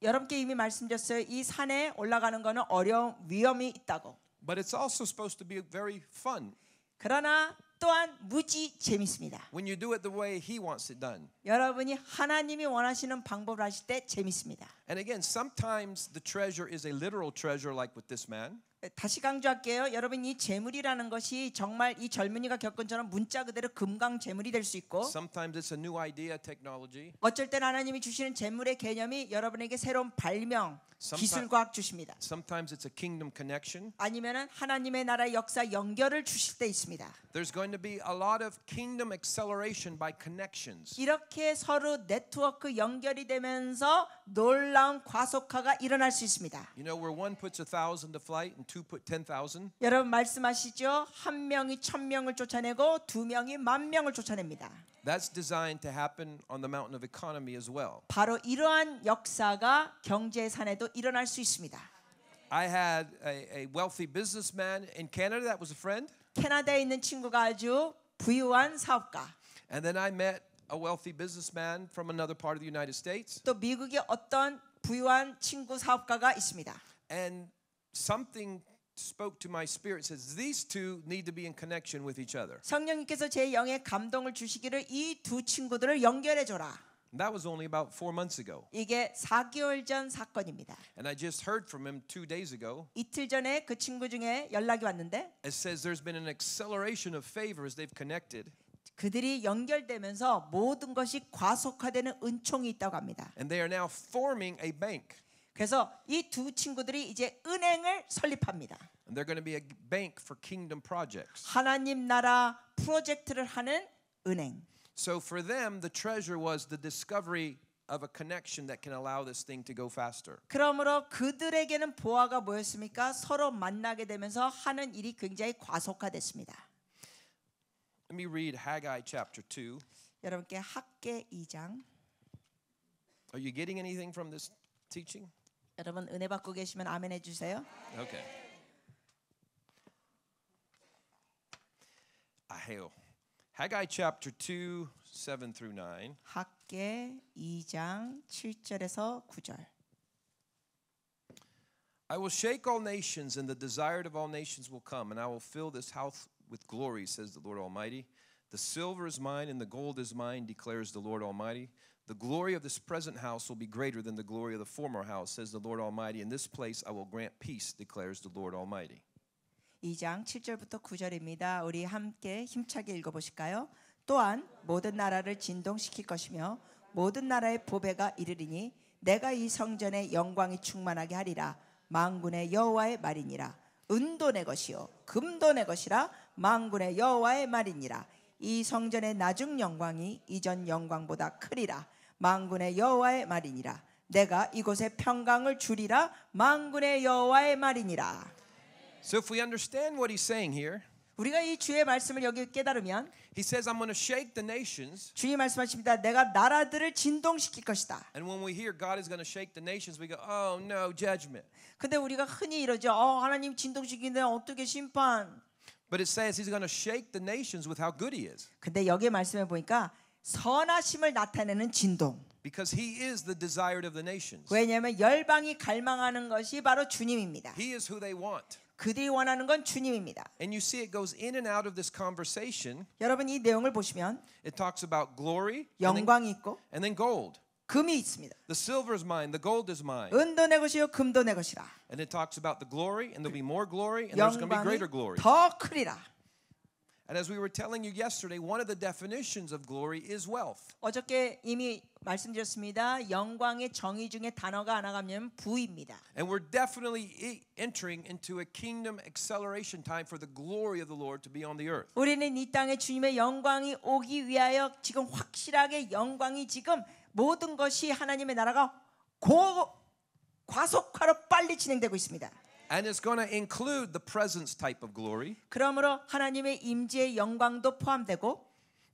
[SPEAKER 2] 여러분께 이미 말씀드렸어요. 이 산에 올라가는 거는 어려운 위험이 있다고. But it's also supposed to be very fun. 그러나 또한 무지 재밌습니다. When you do it the way he wants it done. 여러분이 하나님이 원하시는 방법을 하실 때 재밌습니다. And again, sometimes the treasure is a literal treasure
[SPEAKER 1] like with this man.
[SPEAKER 2] 다시 강조할게요. 여러분 이 재물이라는 것이 정말 이 젊은이가 겪은 처럼 문자 그대로 금강 재물이 될 수 있고
[SPEAKER 1] Sometimes it's a new idea, technology.
[SPEAKER 2] 어쩔 땐 하나님이 주시는 재물의 개념이 여러분에게 새로운 발명, 기술과학 주십니다.
[SPEAKER 1] Sometimes it's a kingdom connection.
[SPEAKER 2] 아니면은 하나님의 나라 역사 연결을 주실 때 있습니다.
[SPEAKER 1] There's going to be a lot of kingdom acceleration by connections.
[SPEAKER 2] 이렇게 서로 네트워크 연결이 되면서 놀라운 과속화가 일어날 수 있습니다.
[SPEAKER 1] You know where one puts a thousand to flight and 10,000.
[SPEAKER 2] 여러분 말씀하시죠. 한 명이 천 명을 쫓아내고 두 명이 만 명을 쫓아냅니다.
[SPEAKER 1] That's designed to happen on the mountain of economy as well.
[SPEAKER 2] 바로 이러한 역사가 경제 산에도 일어날 수 있습니다.
[SPEAKER 1] I had a, a wealthy businessman in Canada that was a friend. 캐나다에 있는 친구가 아주 부유한 사업가. And then I met a wealthy businessman from another part of the United States. 또 미국의 어떤 부유한 친구 사업가가 있습니다. And something spoke to my spirit says these two need to be in connection with each other.
[SPEAKER 2] 성령님께서 제 영에 감동을 주시기를 이 친구들을 연결해 줘라.
[SPEAKER 1] That was only about four months ago. 이게 4개월 전 사건입니다. And I just heard from him two days ago. 이틀 전에 그 친구 중에 연락이 왔는데. It says there's been an acceleration of favor as they've connected.
[SPEAKER 2] 그들이 연결되면서 모든 것이 과속화되는 은총이 있다고 합니다. And they are now forming a bank. 그래서 이 두 친구들이 이제 은행을 설립합니다.
[SPEAKER 1] And they're going to be a bank for kingdom projects.
[SPEAKER 2] 하나님 나라 프로젝트를 하는
[SPEAKER 1] 은행. So for them the treasure was the discovery of a connection that can allow this thing to go faster.
[SPEAKER 2] 그러므로 그들에게는 보아가 뭐였습니까? 서로 만나게 되면서 하는 일이 굉장히 과속화됐습니다.
[SPEAKER 1] Let me read Haggai chapter 2.
[SPEAKER 2] 여러분께 학계 2장.
[SPEAKER 1] Are you getting anything from this teaching?
[SPEAKER 2] 여러분 은혜 받고 계시면 아멘 해주세요.
[SPEAKER 1] Okay. 아헤요. Haggai chapter 2, 7 through 9.
[SPEAKER 2] 2장 7절에서 9절.
[SPEAKER 1] I will shake all nations, and the desired of all nations will come, and I will fill this house with glory, says the Lord Almighty. The silver is mine, and the gold is mine, declares the Lord Almighty. The glory of this present house will be greater than the glory of the former house, says the Lord Almighty. In this place I will grant peace, declares the Lord Almighty.
[SPEAKER 2] 2장 7절부터 9절입니다. 우리 함께 힘차게 읽어 보실까요? 또한 모든 나라를 진동시킬 것이며 모든 나라의 보배가 이르리니 내가 이 성전에 영광이 충만하게 하리라. 망군의 여호와의 말이니라. 은도 내 것이요 금도 내 것이라 망군의 여호와의 말이니라. 이 성전의 나중 영광이 이전 영광보다 크리라. 망군의 여호와의 말이니라 내가 이곳에 평강을 주리라 망군의 여호와의 말이니라
[SPEAKER 1] So if we understand what he's saying here 우리가 이 주의 말씀을
[SPEAKER 2] 여기 깨달으면 He says I'm going to shake the nations. 주의 말씀하십니다. 내가 나라들을 진동시킬 것이다.
[SPEAKER 1] And when we hear God is going to shake the nations, we go, oh no, judgment. 근데 우리가 흔히 이러죠. 어, 하나님 진동시키는데 어떻게 심판? But it says he's going to shake the nations with how good he is. 근데
[SPEAKER 2] 여기 말씀해 보니까 선하심을 나타내는 진동.
[SPEAKER 1] Because he is the desired of the nations.
[SPEAKER 2] 왜냐하면 열방이 갈망하는 것이 바로 주님입니다.
[SPEAKER 1] He is who they want. 그들이 원하는 건 주님입니다. And you see it goes in and out of this conversation. 여러분 이 내용을 보시면 it talks about glory, 영광이 있고 and then gold. 금이 있습니다. The silver is mine, the gold is mine. 은도 내 것이요 금도 내 것이라. And it talks about the glory and there'll be more glory and there's going to be greater glory. 더 크리라. And as we were telling you yesterday, one of the definitions of glory is wealth.
[SPEAKER 2] 어저께 이미 말씀드렸습니다. 영광의 정의 중에 단어가 하나가 냐면 부입니다.
[SPEAKER 1] And we're definitely entering into a kingdom acceleration time for the glory of the Lord to be on the earth.
[SPEAKER 2] 우리는 이 땅에 주님의 영광이 오기 위하여 지금 확실하게 영광이 지금 모든 것이 하나님의 나라가 고 과속화로 빨리 진행되고 있습니다.
[SPEAKER 1] And it's going to include the presence type of glory. 그러므로 하나님의 임재의 영광도 포함되고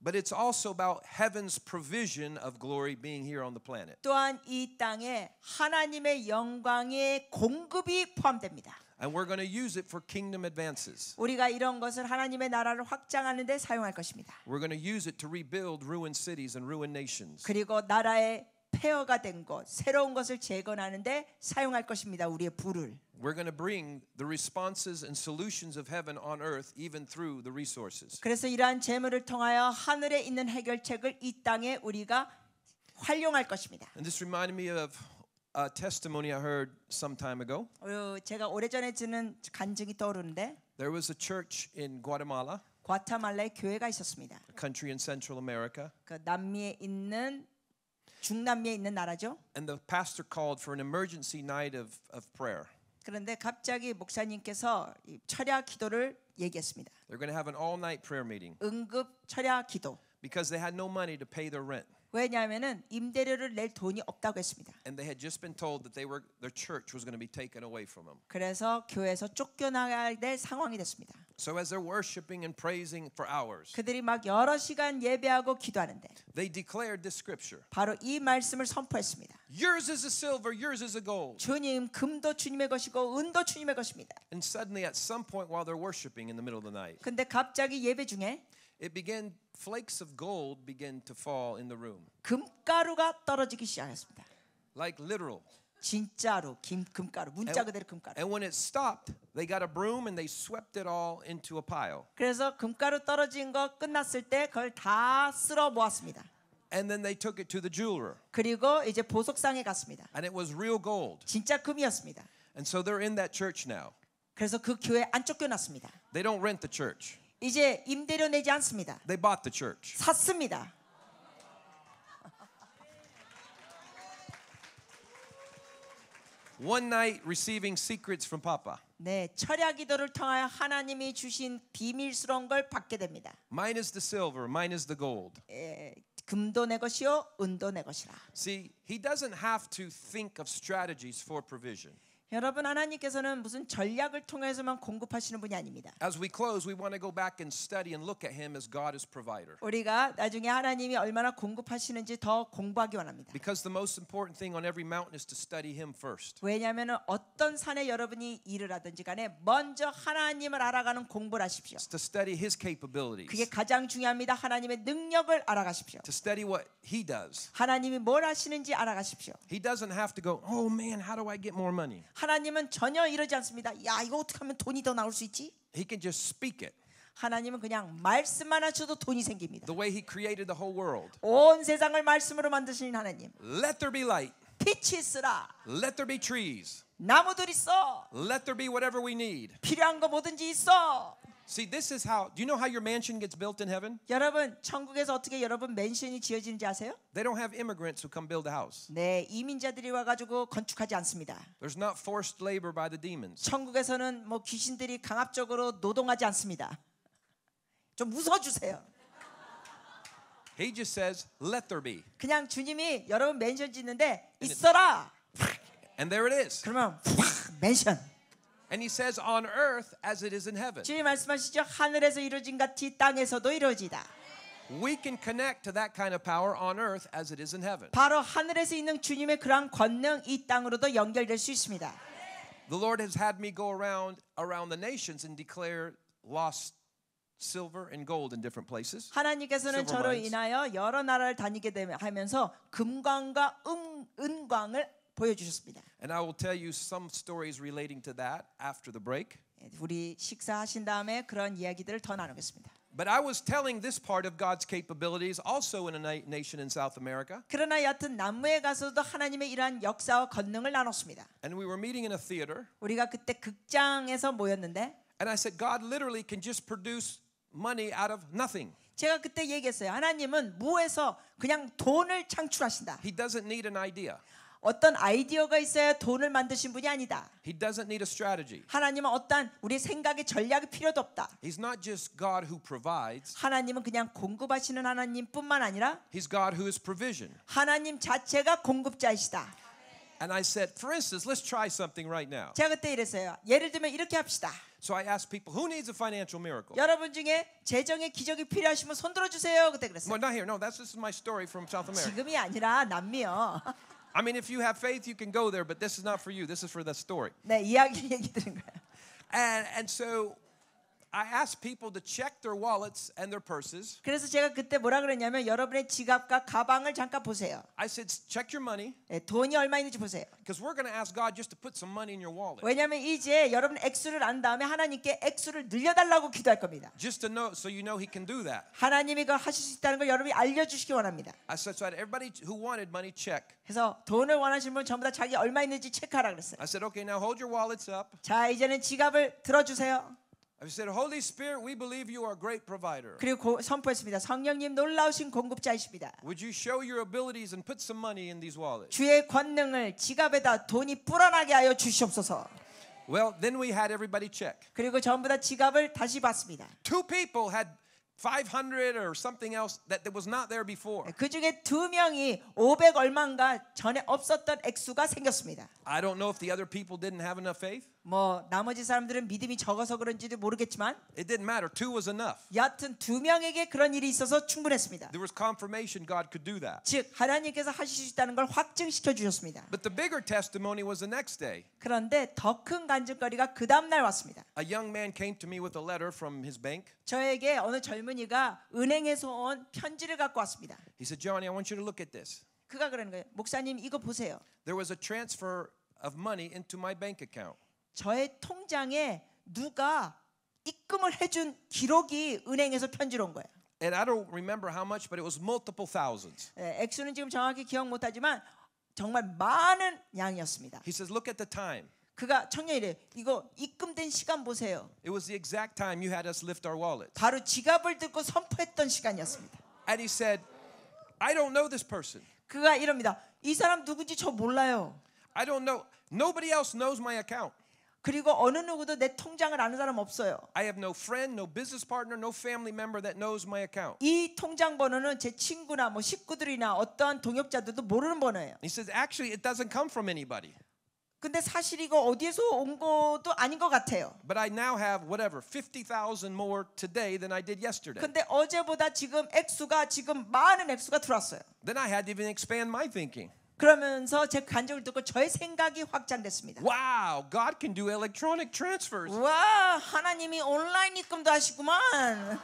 [SPEAKER 1] But it's also about heaven's provision of glory being here on the planet.
[SPEAKER 2] 또한 이 땅에 하나님의 영광의 공급이 포함됩니다.
[SPEAKER 1] And we're going to use it for kingdom advances.
[SPEAKER 2] 우리가 이런 것을 하나님의 나라를 확장하는 데 사용할 것입니다.
[SPEAKER 1] We're going to use it to rebuild ruined cities and ruined nations.
[SPEAKER 2] 그리고 나라의 폐허가 된 것, 새로운 것을 재건하는데 사용할 것입니다. 우리의 불을.
[SPEAKER 1] We're going to bring the responses and solutions of heaven on earth even through the resources. 그래서
[SPEAKER 2] 이러한 재물을 통하여 하늘에 있는 해결책을 이 땅에 우리가 활용할
[SPEAKER 1] 것입니다. And this reminded me of a testimony I heard some time ago.
[SPEAKER 2] 제가 오래전에 듣는 간증이 떠오르는데.
[SPEAKER 1] There was a church in Guatemala. 과타말라에 교회가 있었습니다. A country in Central America.
[SPEAKER 2] 그 남미에 있는 중남미에 있는 나라죠.
[SPEAKER 1] And the pastor called for an emergency night of of prayer.
[SPEAKER 2] 그런데 갑자기 목사님께서 철야 기도를 얘기했습니다.
[SPEAKER 1] They're going to have an all-night prayer meeting. 응급 철야 기도. Because they had no money to pay their rent.
[SPEAKER 2] 왜냐하면은 임대료를 낼 돈이 없다고 했습니다.
[SPEAKER 1] And they had just been told that they were their church was going to be taken away from them.
[SPEAKER 2] 그래서 교회에서 쫓겨나야 될 상황이 됐습니다.
[SPEAKER 1] So as they're worshiping and praising for hours,
[SPEAKER 2] 그들이 막 여러 시간 예배하고 기도하는데 they
[SPEAKER 1] declared this scripture.
[SPEAKER 2] 바로 이 말씀을 선포했습니다. Yours is the silver, yours is the gold. 주님 금도 주님의 것이고 은도
[SPEAKER 1] 주님의 것입니다. And suddenly at some point while they're worshiping in the middle of the night. 근데 갑자기 예배 중에 it began flakes of gold began to fall in the room. 금가루가 떨어지기 시작했습니다. Like literal 진짜로 김 금가루 문자 그대로 금가루. And when it stopped, they got a broom and they swept it all into a pile. 그래서 금가루 떨어진 거 끝났을 때 그걸 다 쓸어 모았습니다. And then they took it to the jeweler.
[SPEAKER 2] 그리고 이제 보석상에 갔습니다. And it was real gold. 진짜 금이었습니다. And so they're in that church now. 그래서 그 교회 안 쫓겨났습니다. They don't rent the church. 이제 임대료 내지 않습니다.
[SPEAKER 1] They bought the church.
[SPEAKER 2] 샀습니다.
[SPEAKER 1] one night receiving secrets from Papa.
[SPEAKER 2] 네, 철야 기도를 통하여 하나님이 주신 비밀스러운 걸 받게 됩니다.
[SPEAKER 1] Minus the silver, minus the gold. 예, 금도 내 것이요, 은도 내 것이라. See, he doesn't have to think of strategies for provision.
[SPEAKER 2] 여러분 하나님께서는 무슨 전략을 통해서만 공급하시는 분이 아닙니다.
[SPEAKER 1] As we close, we want to go back and study and look at him as God as provider.
[SPEAKER 2] 우리가 나중에 하나님이 얼마나 공급하시는지 더 공부하기 원합니다.
[SPEAKER 1] Because the most important thing on every mountain is to study him first.
[SPEAKER 2] 왜냐하면 어떤
[SPEAKER 1] 산에 여러분이
[SPEAKER 2] 일을 하든지 간에 먼저 하나님을 알아가는 공부를 하십시오. It's
[SPEAKER 1] to study his capabilities. 그게
[SPEAKER 2] 가장 중요합니다. 하나님의 능력을 알아가십시오. To study what he does. 하나님이 뭘
[SPEAKER 1] 하시는지 알아가십시오. He doesn't have to go, "Oh man, how do I get more money?"
[SPEAKER 2] 하나님은 전혀 이러지 않습니다. 야 이거 어떻게 하면 돈이 더 나올 수 있지?
[SPEAKER 1] He can just speak it.
[SPEAKER 2] 하나님은 그냥 말씀만 하셔도 돈이 생깁니다. The way he created the whole world. 온 세상을 말씀으로 만드신 하나님.
[SPEAKER 1] Let there be light. 빛이 있으라. Let there be trees. 나무들 있어. Let there be whatever we need. 필요한 거 뭐든지 있어. See, this is how. Do you know how your mansion gets built in heaven? 여러분 천국에서 어떻게 여러분 맨션이 지어지는지 아세요? They don't have immigrants who come build
[SPEAKER 2] a house. 네, 이민자들이 와가지고 건축하지 않습니다. There's not forced labor by the demons. 천국에서는 뭐 귀신들이 강압적으로 노동하지 않습니다. 좀 웃어주세요.
[SPEAKER 1] He just says, "Let there be."
[SPEAKER 2] 그냥 주님이 여러분 맨션 짓는데 있어라.
[SPEAKER 1] And there it is. 그러면 맨션. And he says on earth as it is in heaven. 주님 말씀하시죠. 하늘에서 이루어진 같이 땅에서도 이루어지다. We can connect to that kind of power on earth as it is in heaven. 바로
[SPEAKER 2] 하늘에서 있는 주님의 그런 권능 이 땅으로도 연결될 수 있습니다.
[SPEAKER 1] The Lord has had me go around around the nations and declare lost silver and gold in different places. 하나님께서는 저로 인하여
[SPEAKER 2] 여러 나라를 다니게 되면서 금광과 은, 은광을
[SPEAKER 1] 보여주셨습니다. And I will tell you some stories relating to that after the break.
[SPEAKER 2] 우리 식사하신 다음에 그런 이야기들을 더 나누겠습니다.
[SPEAKER 1] But I was telling this part of God's capabilities also in a na- nation in South America.
[SPEAKER 2] 그러나 여튼 남부에 가서도 하나님의 이러한 역사와 권능을 나눴습니다.
[SPEAKER 1] And we were meeting in a theater.
[SPEAKER 2] 우리가 그때 극장에서 모였는데 And I said God literally can just produce money out of nothing. 제가 그때 얘기했어요. 하나님은 무에서 그냥 돈을 창출하신다. He doesn't need an idea. 어떤 아이디어가 있어야 돈을 만드신 분이 아니다. He doesn't need a strategy. 하나님은 어떤 우리 생각의 전략이 필요도 없다. He's not just God who provides. 하나님은 그냥 공급하시는 하나님뿐만 아니라
[SPEAKER 1] He's God who is provision.
[SPEAKER 2] 하나님 자체가 공급자이시다.
[SPEAKER 1] And I said, for instance, let's try something right now.
[SPEAKER 2] 제가 그때 이랬어요. 예를 들면 이렇게 합시다.
[SPEAKER 1] So I asked people, who needs a financial miracle?
[SPEAKER 2] 여러분 중에 재정의 기적이 필요하시면 손 들어 주세요. 그때 그랬어요. No, not here. No, that's this is my story from South America. 지금이 아니라 남미요.
[SPEAKER 1] I mean, if you have faith, you can go there, but this is not for you. This is for the story. 네, 이야기 얘기 드린 거예요. And, and so I asked people to check their wallets and their purses.
[SPEAKER 2] 그래서 제가 그때 뭐라 그랬냐면 여러분의 지갑과 가방을 잠깐 보세요. I said check your money. 예, 돈이 얼마 있는지 보세요.
[SPEAKER 1] Because we're going to ask God just to put some money in your
[SPEAKER 2] wallet. 왜냐면 이제 여러분 액수를 안 다음에 하나님께 액수를 늘려 달라고 기도할 겁니다. Just to know so you know he can do that. 하나님이 그 하실 수 있다는 걸 여러분이 알려 주시기 원합니다.
[SPEAKER 1] I said so everybody who wanted money check.
[SPEAKER 2] 그래서 돈을 원하시는 분 전부 다 자기 얼마 있는지 체크하라 그랬어요. I said okay now hold your wallets up. 자, 이제는 지갑을 들어 주세요. I said, Holy Spirit, we believe you are a great provider.
[SPEAKER 1] 그리고 선포했습니다. 성령님
[SPEAKER 2] 놀라우신 공급자이십니다.
[SPEAKER 1] Would you show your abilities and put some money in these wallets?
[SPEAKER 2] 주의 권능을 지갑에다 돈이 불어나게 하여 주시옵소서.
[SPEAKER 1] Well, then we had everybody check. 그리고 전부 다 지갑을 다시 봤습니다. Two people had 500 or something else that was not there before. 그 중에 두 명이 500 얼마인가 전에 없었던 액수가 생겼습니다. I don't know if the other people didn't have enough faith. 뭐
[SPEAKER 2] 나머지 사람들은 믿음이 적어서 그런지도 모르겠지만 It didn't matter. Two was enough. 여하튼 두 명에게 그런 일이 있어서 충분했습니다. There was confirmation God could do that. 즉 하나님께서 하실 수 있다는 걸 확증시켜 주셨습니다. But the bigger testimony was the next day. 그런데 더 큰 간증거리가 그 다음 날 왔습니다. A young man came to me with a letter from his bank. 저에게 어느 젊은이가 은행에서 온 편지를 갖고 왔습니다.
[SPEAKER 1] He said, "Johnny, I want you to look at this."
[SPEAKER 2] 그가 그러는 거예요. 목사님 이거 보세요. There
[SPEAKER 1] was a transfer of money into my bank account. 저의
[SPEAKER 2] 통장에 누가 입금을 해준 기록이 은행에서 편지로 온 거예요.
[SPEAKER 1] And I don't remember how much, but it was multiple thousands.
[SPEAKER 2] 예, 액수는 지금 정확히 기억 못하지만 정말 많은 양이었습니다. He says, look at the time. 그가 청년이래 이거 입금된 시간 보세요. It was the exact time you had us lift our wallets. 바로 지갑을 들고
[SPEAKER 1] 선포했던 시간이었습니다. And he said, I don't know this person. 그가 이럽니다. 이 사람 누구지 저 몰라요. I don't know. Nobody else knows my account. 그리고 어느 누구도 내 통장을 아는 사람 없어요. I have no friend, no business partner, no family member that knows my account.
[SPEAKER 2] 이 통장 번호는 제 친구나 뭐 식구들이나 어떠한 동역자들도 모르는 번호예요.
[SPEAKER 1] He says actually it doesn't come from anybody.
[SPEAKER 2] 근데 사실 이거 어디에서 온 것도
[SPEAKER 1] 아닌 것 같아요. But I now have whatever 50,000 more today than I did yesterday. 근데 어제보다 지금 액수가 지금 많은 액수가 들어왔어요. Then I had to even expand my thinking.
[SPEAKER 2] 그러면서 제 간증을 듣고 저의 생각이 확장됐습니다. Wow, God can do electronic transfers. 와, 하나님이 온라인 입금도 하시구만.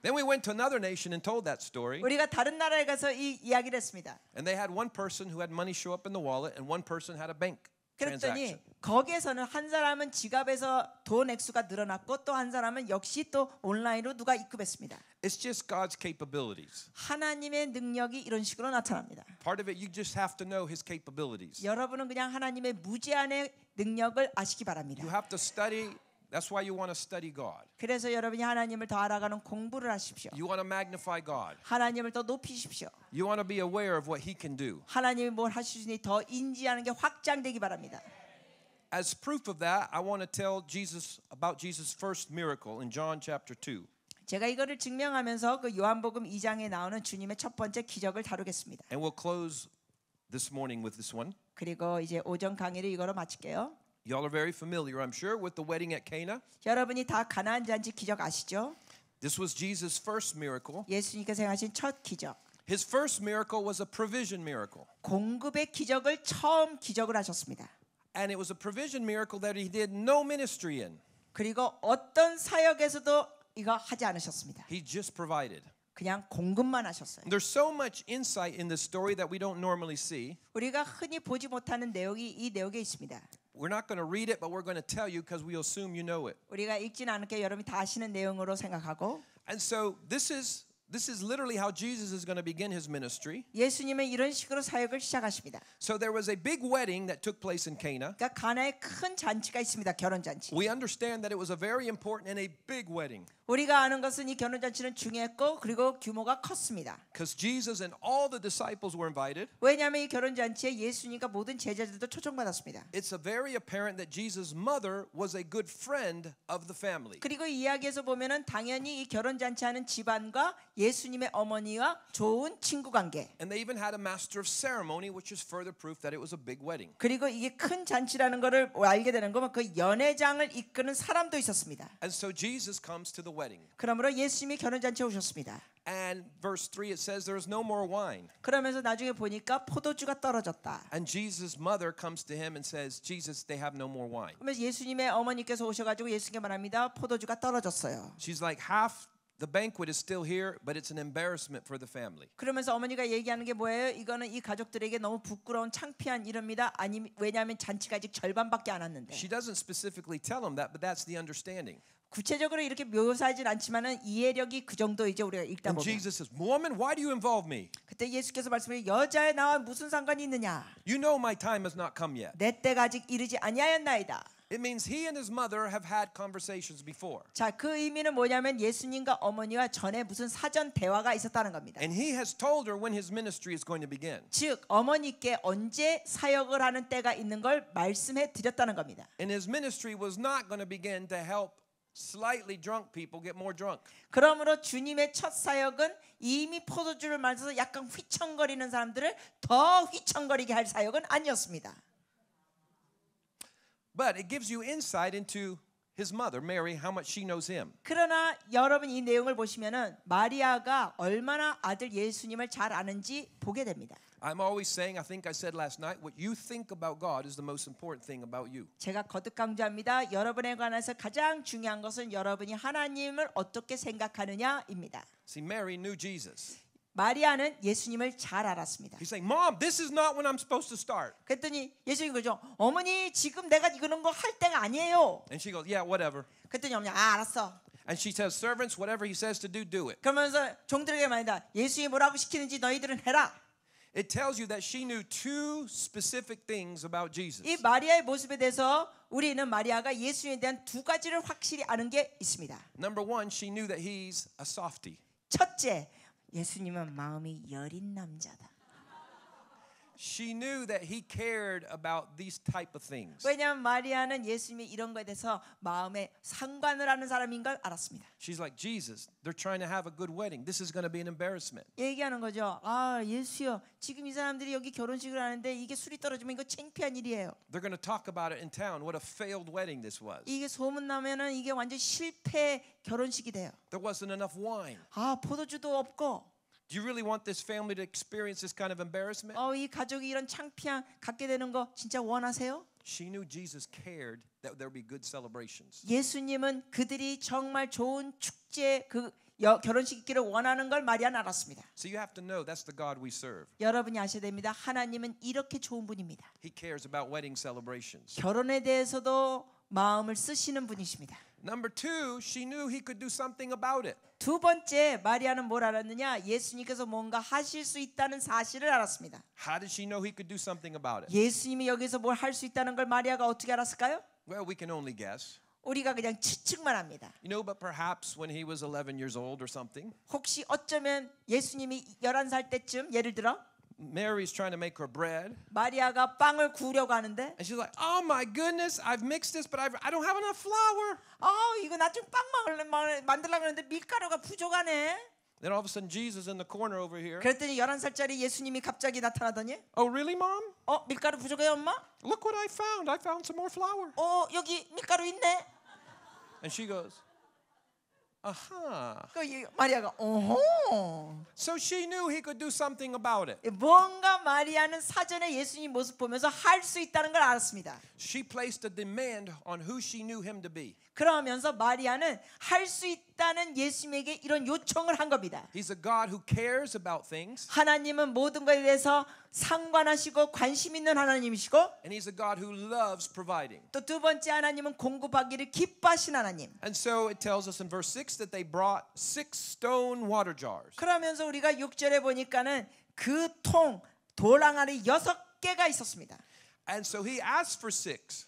[SPEAKER 1] Then we went to another nation and told that story.
[SPEAKER 2] 우리가 다른 나라에 가서 이 이야기를 했습니다.
[SPEAKER 1] And they had one person who had money show up in the wallet and one person had a bank. 그랬더니
[SPEAKER 2] 거기에서는 한 사람은 지갑에서 돈 액수가 늘어났고 또 한 사람은 역시 또 온라인으로 누가 입금했습니다.
[SPEAKER 1] It's just God's capabilities.
[SPEAKER 2] 하나님의 능력이 이런 식으로 나타납니다.
[SPEAKER 1] Part of it you just have to know his capabilities.
[SPEAKER 2] 여러분은 그냥 하나님의 무제한의 능력을 아시기 바랍니다. You have to study That's why you want to study God. 그래서 여러분이 하나님을 더 알아가는 공부를 하십시오. You want to magnify God. 하나님을 더
[SPEAKER 1] 높이십시오. You want to be aware of what He can do.
[SPEAKER 2] 하나님이 뭘 하시니 더 인지하는 게 확장되기 바랍니다.
[SPEAKER 1] As proof of that, I want to tell Jesus about Jesus' first miracle in John chapter 2. 제가
[SPEAKER 2] 이거를 증명하면서 그 요한복음 2장에 나오는 주님의
[SPEAKER 1] 첫 번째 기적을 다루겠습니다. And we'll close this morning with this one. 그리고 이제
[SPEAKER 2] 오전 강의를 이거로 마칠게요.
[SPEAKER 1] Y'all are very familiar, I'm sure, with the wedding at Cana.
[SPEAKER 2] 여러분이 다 가나안 잔치 기적 아시죠?
[SPEAKER 1] This was Jesus' first miracle.
[SPEAKER 2] 예수님께서 행하신 첫 기적.
[SPEAKER 1] His first miracle was a provision miracle. 공급의 기적을 처음 기적을 하셨습니다. And it was a provision miracle that he did no ministry in. 그리고 어떤
[SPEAKER 2] 사역에서도 이거 하지 않으셨습니다.
[SPEAKER 1] He just provided.
[SPEAKER 2] 그냥 공급만 하셨어요.
[SPEAKER 1] There's so much insight in this story that we don't normally see.
[SPEAKER 2] 우리가 흔히 보지 못하는 내용이 이 내용에 있습니다.
[SPEAKER 1] We're not going to read it, but we're going to tell you because we assume you know it.
[SPEAKER 2] 우리가 읽진 않을게 여러분이 다 아시는 내용으로 생각하고.
[SPEAKER 1] And so this is this is literally how Jesus is going to begin his ministry. 예수님은 이런 식으로 사역을 시작하십니다. So there was a big wedding that took place in Cana. 그러니까 가나에 큰 잔치가 있습니다. 결혼 잔치. We understand that it was a very important and a big wedding.
[SPEAKER 2] 우리가 아는 것은 이 결혼 잔치는 중했고 그리고 규모가 컸습니다. Because
[SPEAKER 1] Jesus and all the disciples were invited. 왜냐하면 이 결혼 잔치에 예수님과 모든 제자들도 초청받았습니다. It's a very apparent that Jesus' mother was a good friend of the family. 그리고
[SPEAKER 2] 이야기에서 보면은 당연히 이 결혼 잔치하는 집안과 예수님의 어머니와 좋은
[SPEAKER 1] 친구 관계. And they even had a master of ceremony, which is further proof that it was a big wedding. 그리고
[SPEAKER 2] 이게 큰 잔치라는 것을 알게 되는 거면 그 연회장을
[SPEAKER 1] 이끄는 사람도 있었습니다. And so Jesus comes to the wedding. 그러므로 예수님이 결혼 잔치에 오셨습니다. And verse 3 it says there is no more wine. 그러면서 나중에 보니까 포도주가 떨어졌다. And Jesus' mother comes to him and says, Jesus, they have no more wine.
[SPEAKER 2] 그러면서 예수님의 어머니께서 오셔가지고 예수님께 말합니다. 포도주가 떨어졌어요.
[SPEAKER 1] She's like half The banquet is still here, but it's an embarrassment for the family.
[SPEAKER 2] 그러면서 어머니가 얘기하는 게 뭐예요? 이거는 이 가족들에게 너무 부끄러운 창피한 일입니다. 아니 왜냐하면 잔치가 아직 절반밖에 안 왔는데.
[SPEAKER 1] She doesn't specifically tell him that, but that's the understanding.
[SPEAKER 2] 구체적으로 이렇게 묘사하진 않지만은 이해력이 그 정도 이제 우리가 읽다 보면. And Jesus
[SPEAKER 1] says, "Woman, why do you involve me?"
[SPEAKER 2] 그때 예수께서 말씀해 여자의 나와 무슨 상관이 있느냐?
[SPEAKER 1] You know my time has not come yet.
[SPEAKER 2] 내 때가 아직 이르지 아니하였나이다.
[SPEAKER 1] It means he and his mother have had conversations before.
[SPEAKER 2] 자, 그 의미는 뭐냐면 예수님과 어머니와 전에 무슨 사전 대화가 있었다는 겁니다.
[SPEAKER 1] And he has told her when his ministry is going to begin.
[SPEAKER 2] 즉 어머니께 언제 사역을 하는 때가 있는
[SPEAKER 1] 걸 말씀해 드렸다는 겁니다. And his ministry was not going to begin to help slightly drunk people get more drunk. 그러므로 주님의 첫 사역은 이미 포도주를
[SPEAKER 2] 마셔서 약간 휘청거리는 사람들을 더 휘청거리게 할 사역은 아니었습니다. But it gives you insight into his mother Mary how much she knows him. 그러나 여러분 이 내용을 보시면은 마리아가
[SPEAKER 1] 얼마나 아들 예수님을 잘 아는지 보게 됩니다. I'm always saying I think I said last night what you think about God is the most important thing about you.
[SPEAKER 2] 제가 거듭 강조합니다. 여러분에 관해서 가장 중요한 것은 여러분이 하나님을 어떻게 생각하느냐입니다. See Mary knew Jesus. 마리아는 예수님을 잘 알았습니다. He's saying, "Mom, this is not when I'm supposed to start." 그랬더니 예수님 그러죠.
[SPEAKER 1] 어머니 지금 내가
[SPEAKER 2] 이거는 거할 때가 아니에요.
[SPEAKER 1] And she goes, "Yeah, whatever."
[SPEAKER 2] 그랬더니 어머니 아 알았어.
[SPEAKER 1] And she says, "Servants, whatever he says to do, do it." 그러면서 종들에게 말한다. 예수님이 뭐라고 시키는지 너희들은 해라. It tells you that she knew two specific things about Jesus.
[SPEAKER 2] 이 마리아의 모습에 대해서 우리는 마리아가 예수님에 대한 두 가지를 확실히 아는 게 있습니다.
[SPEAKER 1] Number one, she knew that he's a softie. 첫째, 예수님은 마음이 여린 남자다. She knew that he cared about these type of things.
[SPEAKER 2] 왜냐하면 마리아는 예수님이 이런 거에 대해서 마음에 상관을 하는 사람인
[SPEAKER 1] 걸 알았습니다. She's like Jesus. They're trying to have a good wedding. This is going to be an embarrassment.
[SPEAKER 2] 얘기하는 거죠. 아 예수요, 지금 이 사람들이 여기 결혼식을 하는데 이게 술이 떨어지면 이거 창피한 일이에요.
[SPEAKER 1] They're going to talk about it in town. What a failed wedding this was. 이게
[SPEAKER 2] 소문 나면은 이게 완전 실패 결혼식이 돼요. There wasn't enough wine. 아 포도주도 없고. Do you really want this
[SPEAKER 1] family to experience this kind of embarrassment?
[SPEAKER 2] 어, 이 가족이 이런 창피함 갖게 되는 거 진짜 원하세요?
[SPEAKER 1] She knew Jesus cared that there would be good celebrations.
[SPEAKER 2] 예수님은 그들이 정말 좋은 축제 그 여, 결혼식 있기를 원하는 걸 마리아는 알았습니다.
[SPEAKER 1] So you have to know that's the God we serve.
[SPEAKER 2] 여러분이 아셔야 됩니다. 하나님은 이렇게 좋은 분입니다.
[SPEAKER 1] He cares about wedding celebrations.
[SPEAKER 2] 결혼에 대해서도 마음을 쓰시는 분이십니다.
[SPEAKER 1] Number two, she knew he could do something about it.
[SPEAKER 2] 두 번째 마리아는 뭘 알았느냐? 예수님께서 뭔가 하실 수 있다는 사실을 알았습니다.
[SPEAKER 1] How did she know he could do something about it?
[SPEAKER 2] 예수님이 여기서 뭘 할 수 있다는 걸 마리아가 어떻게 알았을까요?
[SPEAKER 1] Well, we can only guess.
[SPEAKER 2] 우리가 그냥 추측만 합니다.
[SPEAKER 1] You know, but perhaps when he was 11 years old or something.
[SPEAKER 2] 혹시 어쩌면 예수님이 11살
[SPEAKER 1] 때쯤 예를 들어 Mary's trying to make her bread. 마리아가 빵을 구려고 하는데. And she's like, "Oh my goodness, I've mixed this, but I've, I don't have enough flour." 아, oh, 이거 나 좀빵 먹을래 만들려고 했는데 밀가루가 부족하네. Then all of a sudden Jesus in the corner over here. 그랬더니
[SPEAKER 2] 열한 살짜리 예수님이 갑자기 나타나더니 Oh really mom? 어, 밀가루 부족해요, 엄마? Look what I found. I found some more flour. 어, 여기 밀가루 있네.
[SPEAKER 1] And she goes 아하.
[SPEAKER 2] 그 마리아가 어허. So she knew he could do something about it. 뭔가 마리아는 사전에 예수님 모습 보면서 할 수 있다는 걸 알았습니다. She placed a demand on who she knew him to be. 그러면서 마리아는 할수 있다 있다는 예수님에게 이런 요청을 한 겁니다. He's a God who cares about things. 하나님은 모든 것에 대해서 상관하시고 관심 있는 하나님이시고 And he's a God who loves providing. 또두 번째 하나님은 공급하기를 기뻐하신 하나님. And so it tells
[SPEAKER 1] us in verse 6 that they brought six stone water jars.
[SPEAKER 2] 그러면서 우리가 6절에 보니까는 그통 돌항아리 여섯 개가 있었습니다. And so he asked
[SPEAKER 1] for six.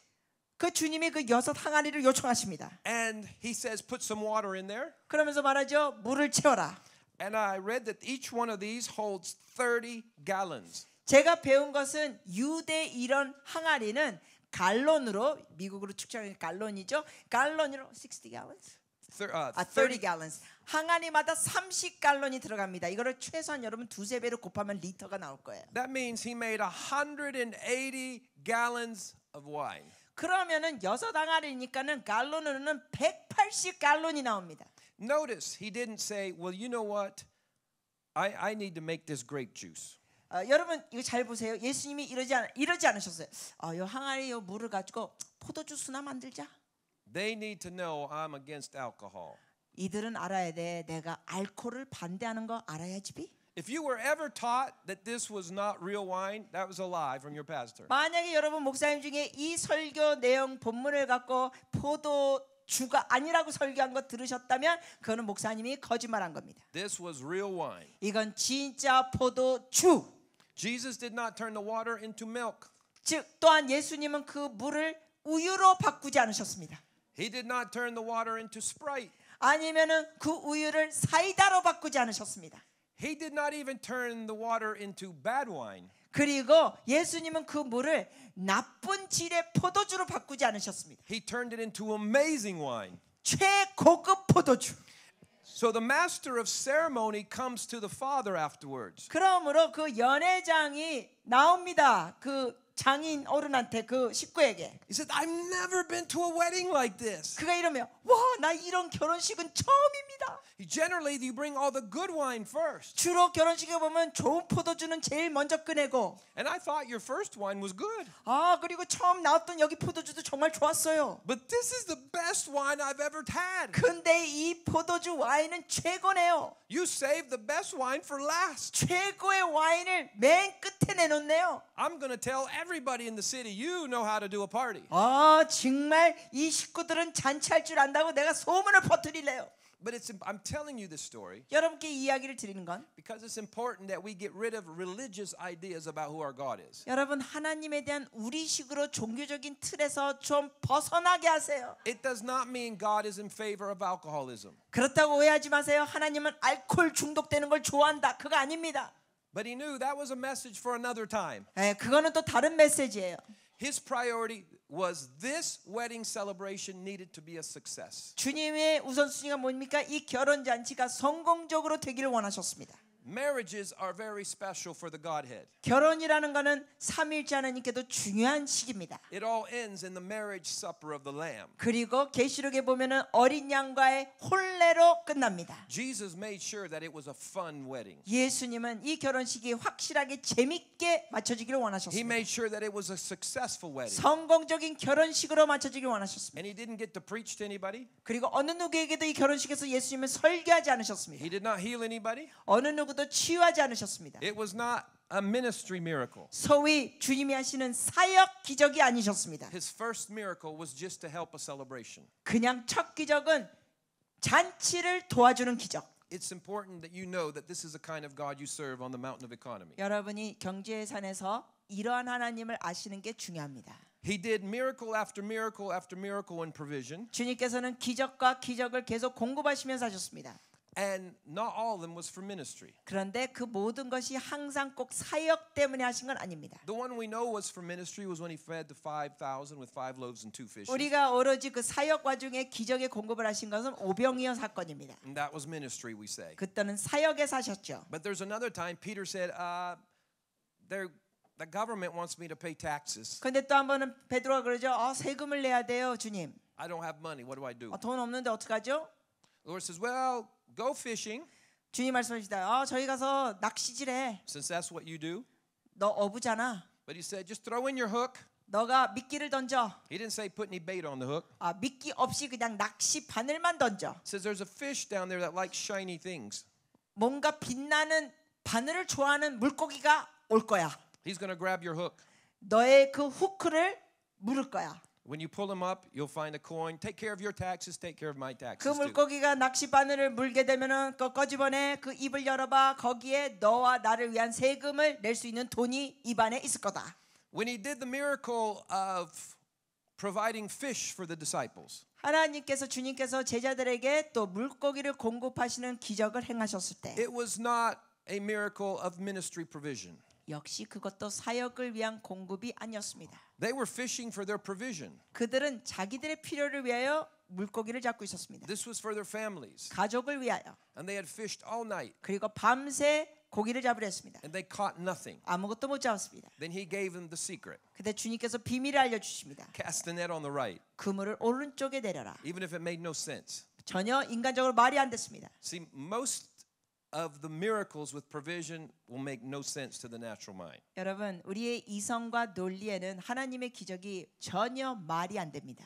[SPEAKER 2] 그 주님이 그 여섯 항아리를 요청하십니다.
[SPEAKER 1] And he says, put some water in there. 그러면서 말하죠, 물을 채워라. And I read that each one of these
[SPEAKER 2] holds 30 gallons. 제가 배운 것은 유대 이런 항아리는 갈론으로 미국으로 측정하는 갈론이죠. 갈론으로 60 gallons.
[SPEAKER 1] 아, 30
[SPEAKER 2] gallons. 항아리마다 30 갈론이 들어갑니다. 이거를 최소한 여러분 두 세 배로 곱하면 리터가 나올 거예요. That means he made 180 gallons of wine. 그러면은 여섯 항아리니까는 갈론으로는 180 갈론이 나옵니다. Notice he didn't say, "Well, you know what? I I need to make
[SPEAKER 1] this grape juice."
[SPEAKER 2] 어, 여러분 이거 잘 보세요. 예수님이 이러지 않, 이러지 않으셨어요. 아, 요 항아리
[SPEAKER 1] 요 물을 가지고 포도 주스나 만들자. They need to know I'm against alcohol.
[SPEAKER 2] 이들은 알아야 돼. 내가 알코올을 반대하는 거 알아야지. 비.
[SPEAKER 1] If you were ever taught that this was not real wine, that was a lie from your pastor.
[SPEAKER 2] 만약에 여러분 목사님 중에 이 설교 내용 본문을 갖고 포도 주가 아니라고 설교한 거 들으셨다면 그거는 목사님이 거짓말한
[SPEAKER 1] 겁니다. This was real wine. 이건 진짜 포도주. Jesus did not turn the water into milk. 즉 또한 예수님은 그 물을 우유로 바꾸지 않으셨습니다. He did not turn the water into Sprite.
[SPEAKER 2] 아니면은 그 우유를 사이다로 바꾸지 않으셨습니다. He did not even turn the water into bad wine. 그리고 예수님은 그 물을 나쁜
[SPEAKER 1] 질의 포도주로 바꾸지 않으셨습니다. He turned it into amazing wine. 최고급 포도주. So the master of ceremony comes to the father afterwards.
[SPEAKER 2] 그러므로 그 연회장이 나옵니다. 그 장인 어른한테 그
[SPEAKER 1] 식구에게. He said, I've never been to a wedding like this. 그가 이러며, 와, 나 이런 결혼식은 처음입니다. Generally, you bring all the good wine first. 주로 결혼식에 보면 좋은 포도주는 제일 먼저 꺼내고. And I thought your first wine was good. 아, 그리고 처음
[SPEAKER 2] 나왔던 여기 포도주도 정말 좋았어요. But this is the best wine I've ever had. 근데
[SPEAKER 1] 이 포도주 와인은 최고네요. You saved the best wine for last. 최고의 와인을 맨 끝에 내놓네요. I'm gonna tell everyone. everybody in the city, you know
[SPEAKER 2] how to do a party. 아 정말 이 식구들은 잔치할 줄 안다고 내가 소문을
[SPEAKER 1] 퍼뜨리래요. But it's, I'm telling you this story 여러분께 이야기를 드리는 건 because it's important that we get rid of religious ideas about who our God is.
[SPEAKER 2] 여러분 하나님에 대한 우리식으로 종교적인 틀에서 좀 벗어나게 하세요. It does not mean God is in favor of
[SPEAKER 1] alcoholism.
[SPEAKER 2] 그렇다고 오해하지 마세요. 하나님은 알코올 중독되는 걸 좋아한다. 그거 아닙니다.
[SPEAKER 1] But he knew that was a message for another time.
[SPEAKER 2] 예, 그거는 또 다른 메시지예요.
[SPEAKER 1] His priority was this wedding celebration needed to be a success. 주님의
[SPEAKER 2] 우선순위가 뭡니까? 이 결혼 잔치가 성공적으로 되기를 원하셨습니다.
[SPEAKER 1] marriages are very special for the Godhead.
[SPEAKER 2] 결혼이라는 것은 삼일째 하나님께도 중요한 시기입니다.
[SPEAKER 1] It all ends in the marriage supper of the Lamb.
[SPEAKER 2] 그리고 계시록에 보면은 어린 양과의 혼례로 끝납니다. Jesus made sure that it was a fun wedding. 예수님은 이 결혼식이 확실하게 재밌게 마쳐지기를 원하셨습니다. He made sure that it was a successful wedding. 성공적인 결혼식으로 마쳐지길 원하셨습니다. And he didn't get to preach to anybody. 그리고 어느 누구에게도 이 결혼식에서 예수님은 설교하지 않으셨습니다. He did not heal anybody. 어느 누구 누구도 치유하지 않으셨습니다.
[SPEAKER 1] It was not a ministry miracle.
[SPEAKER 2] 소위 주님이 하시는 사역 기적이
[SPEAKER 1] 아니셨습니다. His first miracle was just to help a celebration. 그냥 첫 기적은 잔치를 도와주는 기적. It's important that you know that this is the kind of God you serve on the mountain of economy.
[SPEAKER 2] 여러분이 경제의 산에서 이러한 하나님을 아시는 게 중요합니다.
[SPEAKER 1] He did miracle after miracle after miracle in provision. 주님께서는 기적과 기적을 계속 공급하시면서 하셨습니다. And not all of them was for ministry. 그런데 그 모든 것이 항상 꼭 사역 때문에 하신 건 아닙니다. The one we know was for ministry was when he fed the 5000 with five loaves and two fishes. 우리가
[SPEAKER 2] 오로지 그 사역 와중에 기적의 공급을 하신 것은 오병이어
[SPEAKER 1] 사건입니다. And that was ministry we say. 그때는 사역에 사셨죠. But there's another time Peter said uh there the government wants me to pay taxes. 근데 또한 번은
[SPEAKER 2] 베드로가 그러죠. 아 세금을 내야 돼요, 주님. I don't have money. What do I do? 돈 없는데 어떡하죠? The Lord says, "Well, go fishing. 주님 말씀하시다. 아, 저희 가서 낚시질해. Since that's what you do. 너 어부잖아. But he said just throw in your hook. 너가 미끼를 던져. He didn't say put any bait on the hook. 아, 미끼 없이 그냥 낚시 바늘만 던져. Says there's a fish down there that likes shiny things. 뭔가 빛나는 바늘을 좋아하는 물고기가
[SPEAKER 1] 올 거야. He's going to grab your hook.
[SPEAKER 2] 너의 그 후크를 물을 거야.
[SPEAKER 1] When you pull them up, you'll find a coin. Take care of your taxes. Take care of my taxes. 그 too. 물고기가
[SPEAKER 2] 낚시 바늘을 물게 되면은 그 꺼집어내 그 입을 열어봐 거기에 너와 나를 위한 세금을 낼 수 있는 돈이 입안에 있을 거다.
[SPEAKER 1] When he did the miracle of providing fish for the disciples,
[SPEAKER 2] 하나님께서 주님께서 제자들에게 또 물고기를 공급하시는 기적을 행하셨을 때 it was not a miracle of ministry provision. 역시 그것도 사역을 위한 공급이 아니었습니다. They were fishing for their provision. 그들은 자기들의 필요를 위하여 물고기를 잡고 있었습니다. This was for their families. 가족을 위하여. And they had fished all night. 그리고 밤새 고기를 잡으려 했습니다.
[SPEAKER 1] And they caught nothing. 아무것도 못 잡았습니다. Then he gave them the secret. 그때 주님께서 비밀을 알려 주십니다. Cast the net on the right. 그물을 오른쪽에 내려라. Even if it made no sense. 전혀 인간적으로 말이 안 됐습니다. See, most of the miracles with provision will make no sense to the natural mind.
[SPEAKER 2] 여러분, 우리의 이성과 논리에는 하나님의 기적이 전혀 말이 안 됩니다.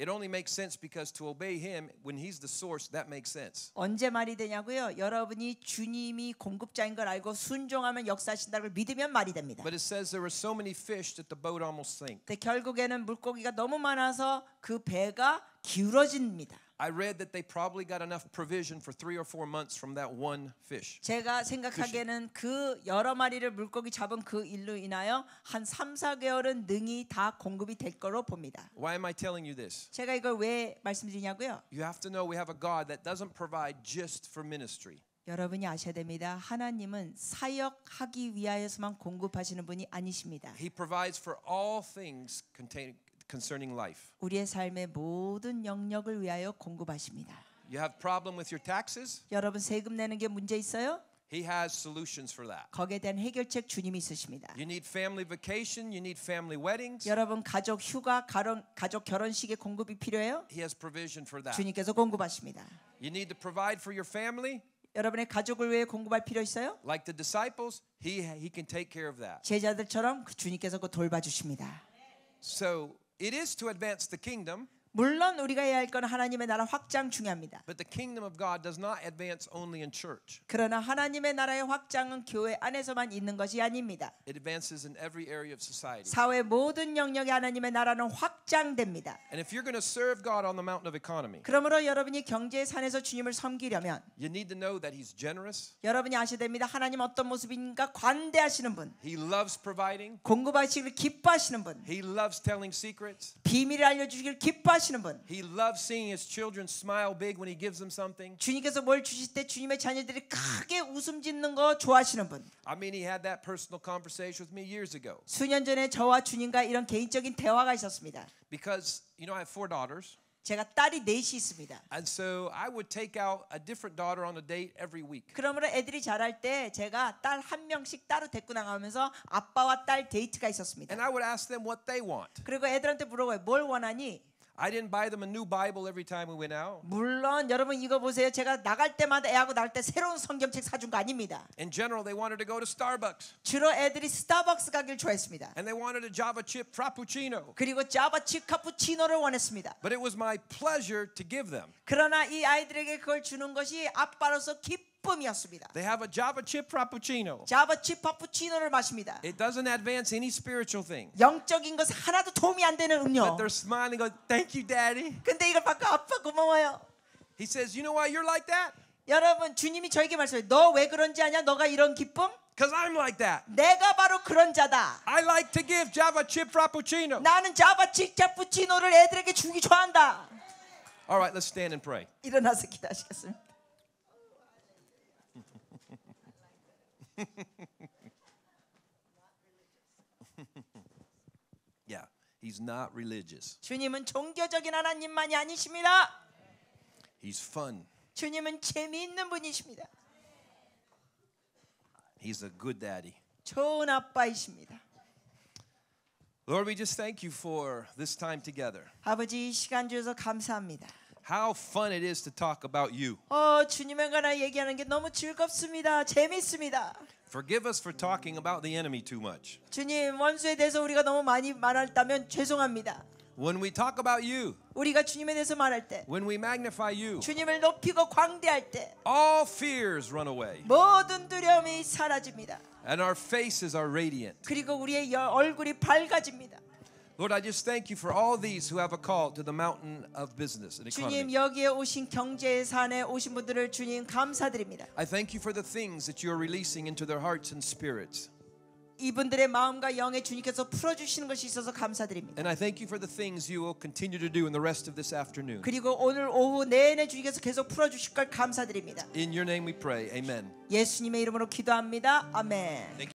[SPEAKER 1] It only makes sense because to obey him when he's the source that makes sense.
[SPEAKER 2] 언제 말이 되냐고요? 여러분이 주님이 공급자인 걸 알고 순종하면 역사하신다는 걸 믿으면 말이 됩니다. But it says there were so many fish that the boat almost sank. 근데 결국에는
[SPEAKER 1] 물고기가 너무 많아서 그 배가 기울어집니다. I read that they probably got enough provision for three or four months from that one fish.
[SPEAKER 2] 제가 생각하기에는 그 여러 마리를 물고기 잡은 그 일로 인하여 한 3, 4개월은 능히 다 공급이 될
[SPEAKER 1] 거로 봅니다. Why am I telling you this?
[SPEAKER 2] 제가 이걸 왜 말씀드리냐고요?
[SPEAKER 1] You have to know we have a God that doesn't provide just for ministry.
[SPEAKER 2] 여러분이 아셔야 됩니다. 하나님은 사역하기 위하여서만 공급하시는 분이 아니십니다.
[SPEAKER 1] He provides for all things c o n t a i n i n concerning life.
[SPEAKER 2] 우리의 삶의 모든 영역을 위하여 공급하십니다.
[SPEAKER 1] You have problem with your taxes?
[SPEAKER 2] 여러분 세금 내는 게 문제 있어요?
[SPEAKER 1] He has solutions for that. 거기에 대한 해결책 주님이 있으십니다. You need family vacation, you need family weddings.
[SPEAKER 2] 여러분 가족 휴가, 가정, 가족 결혼식에 공급이 필요해요?
[SPEAKER 1] He has provision for that. 주님께서
[SPEAKER 2] 공급하십니다.
[SPEAKER 1] You need to provide for your family. 여러분의 가족을 위해 공급할 필요 있어요? Like the disciples, he he can take care of that.
[SPEAKER 2] 제자들처럼 주님께서 그 돌봐주십니다.
[SPEAKER 1] So It is to advance the kingdom.
[SPEAKER 2] 물론 우리가 해야 할건 하나님의 나라 확장 중요합니다.
[SPEAKER 1] But the kingdom of God does not advance only in church.
[SPEAKER 2] 그러나 하나님의 나라의 확장은 교회 안에서만 있는 것이 아닙니다.
[SPEAKER 1] It advances in every area of society. 사회
[SPEAKER 2] 모든 영역에 하나님의 나라는 확장됩니다.
[SPEAKER 1] And if you're going to serve God on the mountain of economy.
[SPEAKER 2] 그러므로 여러분이 경제의 산에서 주님을 섬기려면
[SPEAKER 1] you need to know that he's generous.
[SPEAKER 2] 여러분이 아셔야 됩니다. 하나님 어떤 모습인가
[SPEAKER 1] 관대하시는 분. He loves providing. 공급하시기를 기뻐하시는 분. He loves telling secrets. 비밀을 알려 주시길 기뻐하시는 분. He loves seeing his children smile big when he gives them
[SPEAKER 2] something. 주님께서 뭘 주실 때 주님의 자녀들이 크게 웃음 짓는 거 좋아하시는 분. I mean
[SPEAKER 1] he had that personal conversation with me years
[SPEAKER 2] ago. 수년 전에
[SPEAKER 1] 저와 주님과 이런
[SPEAKER 2] 개인적인 대화가 있었습니다. Because you know I have four daughters. 제가 딸이 넷이 있습니다. And so I would take out a different daughter on a date every week. 그러므로 애들이 자랄 때 제가 딸 한 명씩 따로 데리고 나가면서 아빠와 딸 데이트가 있었습니다. And I would ask them what they want. 그리고 애들한테 물어봐요. 뭘 원하니? I didn't buy them a new Bible every time we went out. 물론 여러분 이거 보세요. 제가 나갈 때마다 애하고 나갈 때 새로운 성경책 사준 거 아닙니다.
[SPEAKER 1] In general, they wanted to go to Starbucks. 주로 애들이 스타벅스 가길 좋아했습니다. And they wanted a Java chip frappuccino. 그리고
[SPEAKER 2] 자바 칩 카푸치노를 원했습니다. But it was my pleasure to give them. 그러나 이 아이들에게 그걸 주는 것이 아빠로서 기쁨 기쁨이었습니다. They
[SPEAKER 1] have a Java chip frappuccino.
[SPEAKER 2] 자바 치파푸치노를 마십니다. It doesn't advance any spiritual thing. 영적인 것 하나도 도움이 안 되는 But 음료. they're smiling, going, "Thank you, Daddy." 근데 이걸 받고 아빠 고마워요. He says, "You know why you're like that? 여러분 주님이 저에게 말씀해. 너 왜 그런지 아냐? 너가 이런 기쁨? Because I'm like that. 내가 바로 그런 자다. I like to give Java chip frappuccino." 나는 자바 치파푸치노를 애들에게 주기 좋아한다.
[SPEAKER 1] All right, let's stand and pray.
[SPEAKER 2] 일어나서 기도하시겠습니다.
[SPEAKER 1] yeah, he's not religious.
[SPEAKER 2] 주님은 종교적인 하나님만이 아니십니다.
[SPEAKER 1] He's fun.
[SPEAKER 2] 주님은 재미있는 분이십니다.
[SPEAKER 1] He's a good daddy.
[SPEAKER 2] 좋은 아빠이십니다.
[SPEAKER 1] Lord, we just thank you for this time together. 아버지 시간 주셔서
[SPEAKER 2] 감사합니다.
[SPEAKER 1] How fun it is to talk about you.
[SPEAKER 2] 어, 주님에 관한 얘기하는 게 너무 즐겁습니다. 재밌습니다.
[SPEAKER 1] Forgive us for talking about the enemy too much.
[SPEAKER 2] 주님, 원수에 대해서 우리가 너무 많이 말했다면 죄송합니다.
[SPEAKER 1] When we talk about you,
[SPEAKER 2] 우리가 주님에 대해서 말할 때,
[SPEAKER 1] when we magnify you,
[SPEAKER 2] 주님을 높이고 광대할 때,
[SPEAKER 1] all fears run away,
[SPEAKER 2] 모든 두려움이 사라집니다.
[SPEAKER 1] and our faces are radiant.
[SPEAKER 2] 그리고 우리의 여- 얼굴이 밝아집니다.
[SPEAKER 1] Lord, I just thank you for all these who have a call to the mountain of business and 주님
[SPEAKER 2] 여기에 오신 경제 산에 오신 분들을 주님 감사드립니다.
[SPEAKER 1] I thank you for the things that you are releasing into their hearts and
[SPEAKER 2] spirits. 이분들의 마음과 영에 주님께서 풀어주시는 것이 있어서 감사드립니다. And I thank you for
[SPEAKER 1] the things you will continue to do in the rest of this afternoon. 그리고 오늘
[SPEAKER 2] 오후 내내 주님께서 계속 풀어주실 걸 감사드립니다.
[SPEAKER 1] In your name we pray. Amen.
[SPEAKER 2] 예수님의 이름으로 기도합니다. 아멘.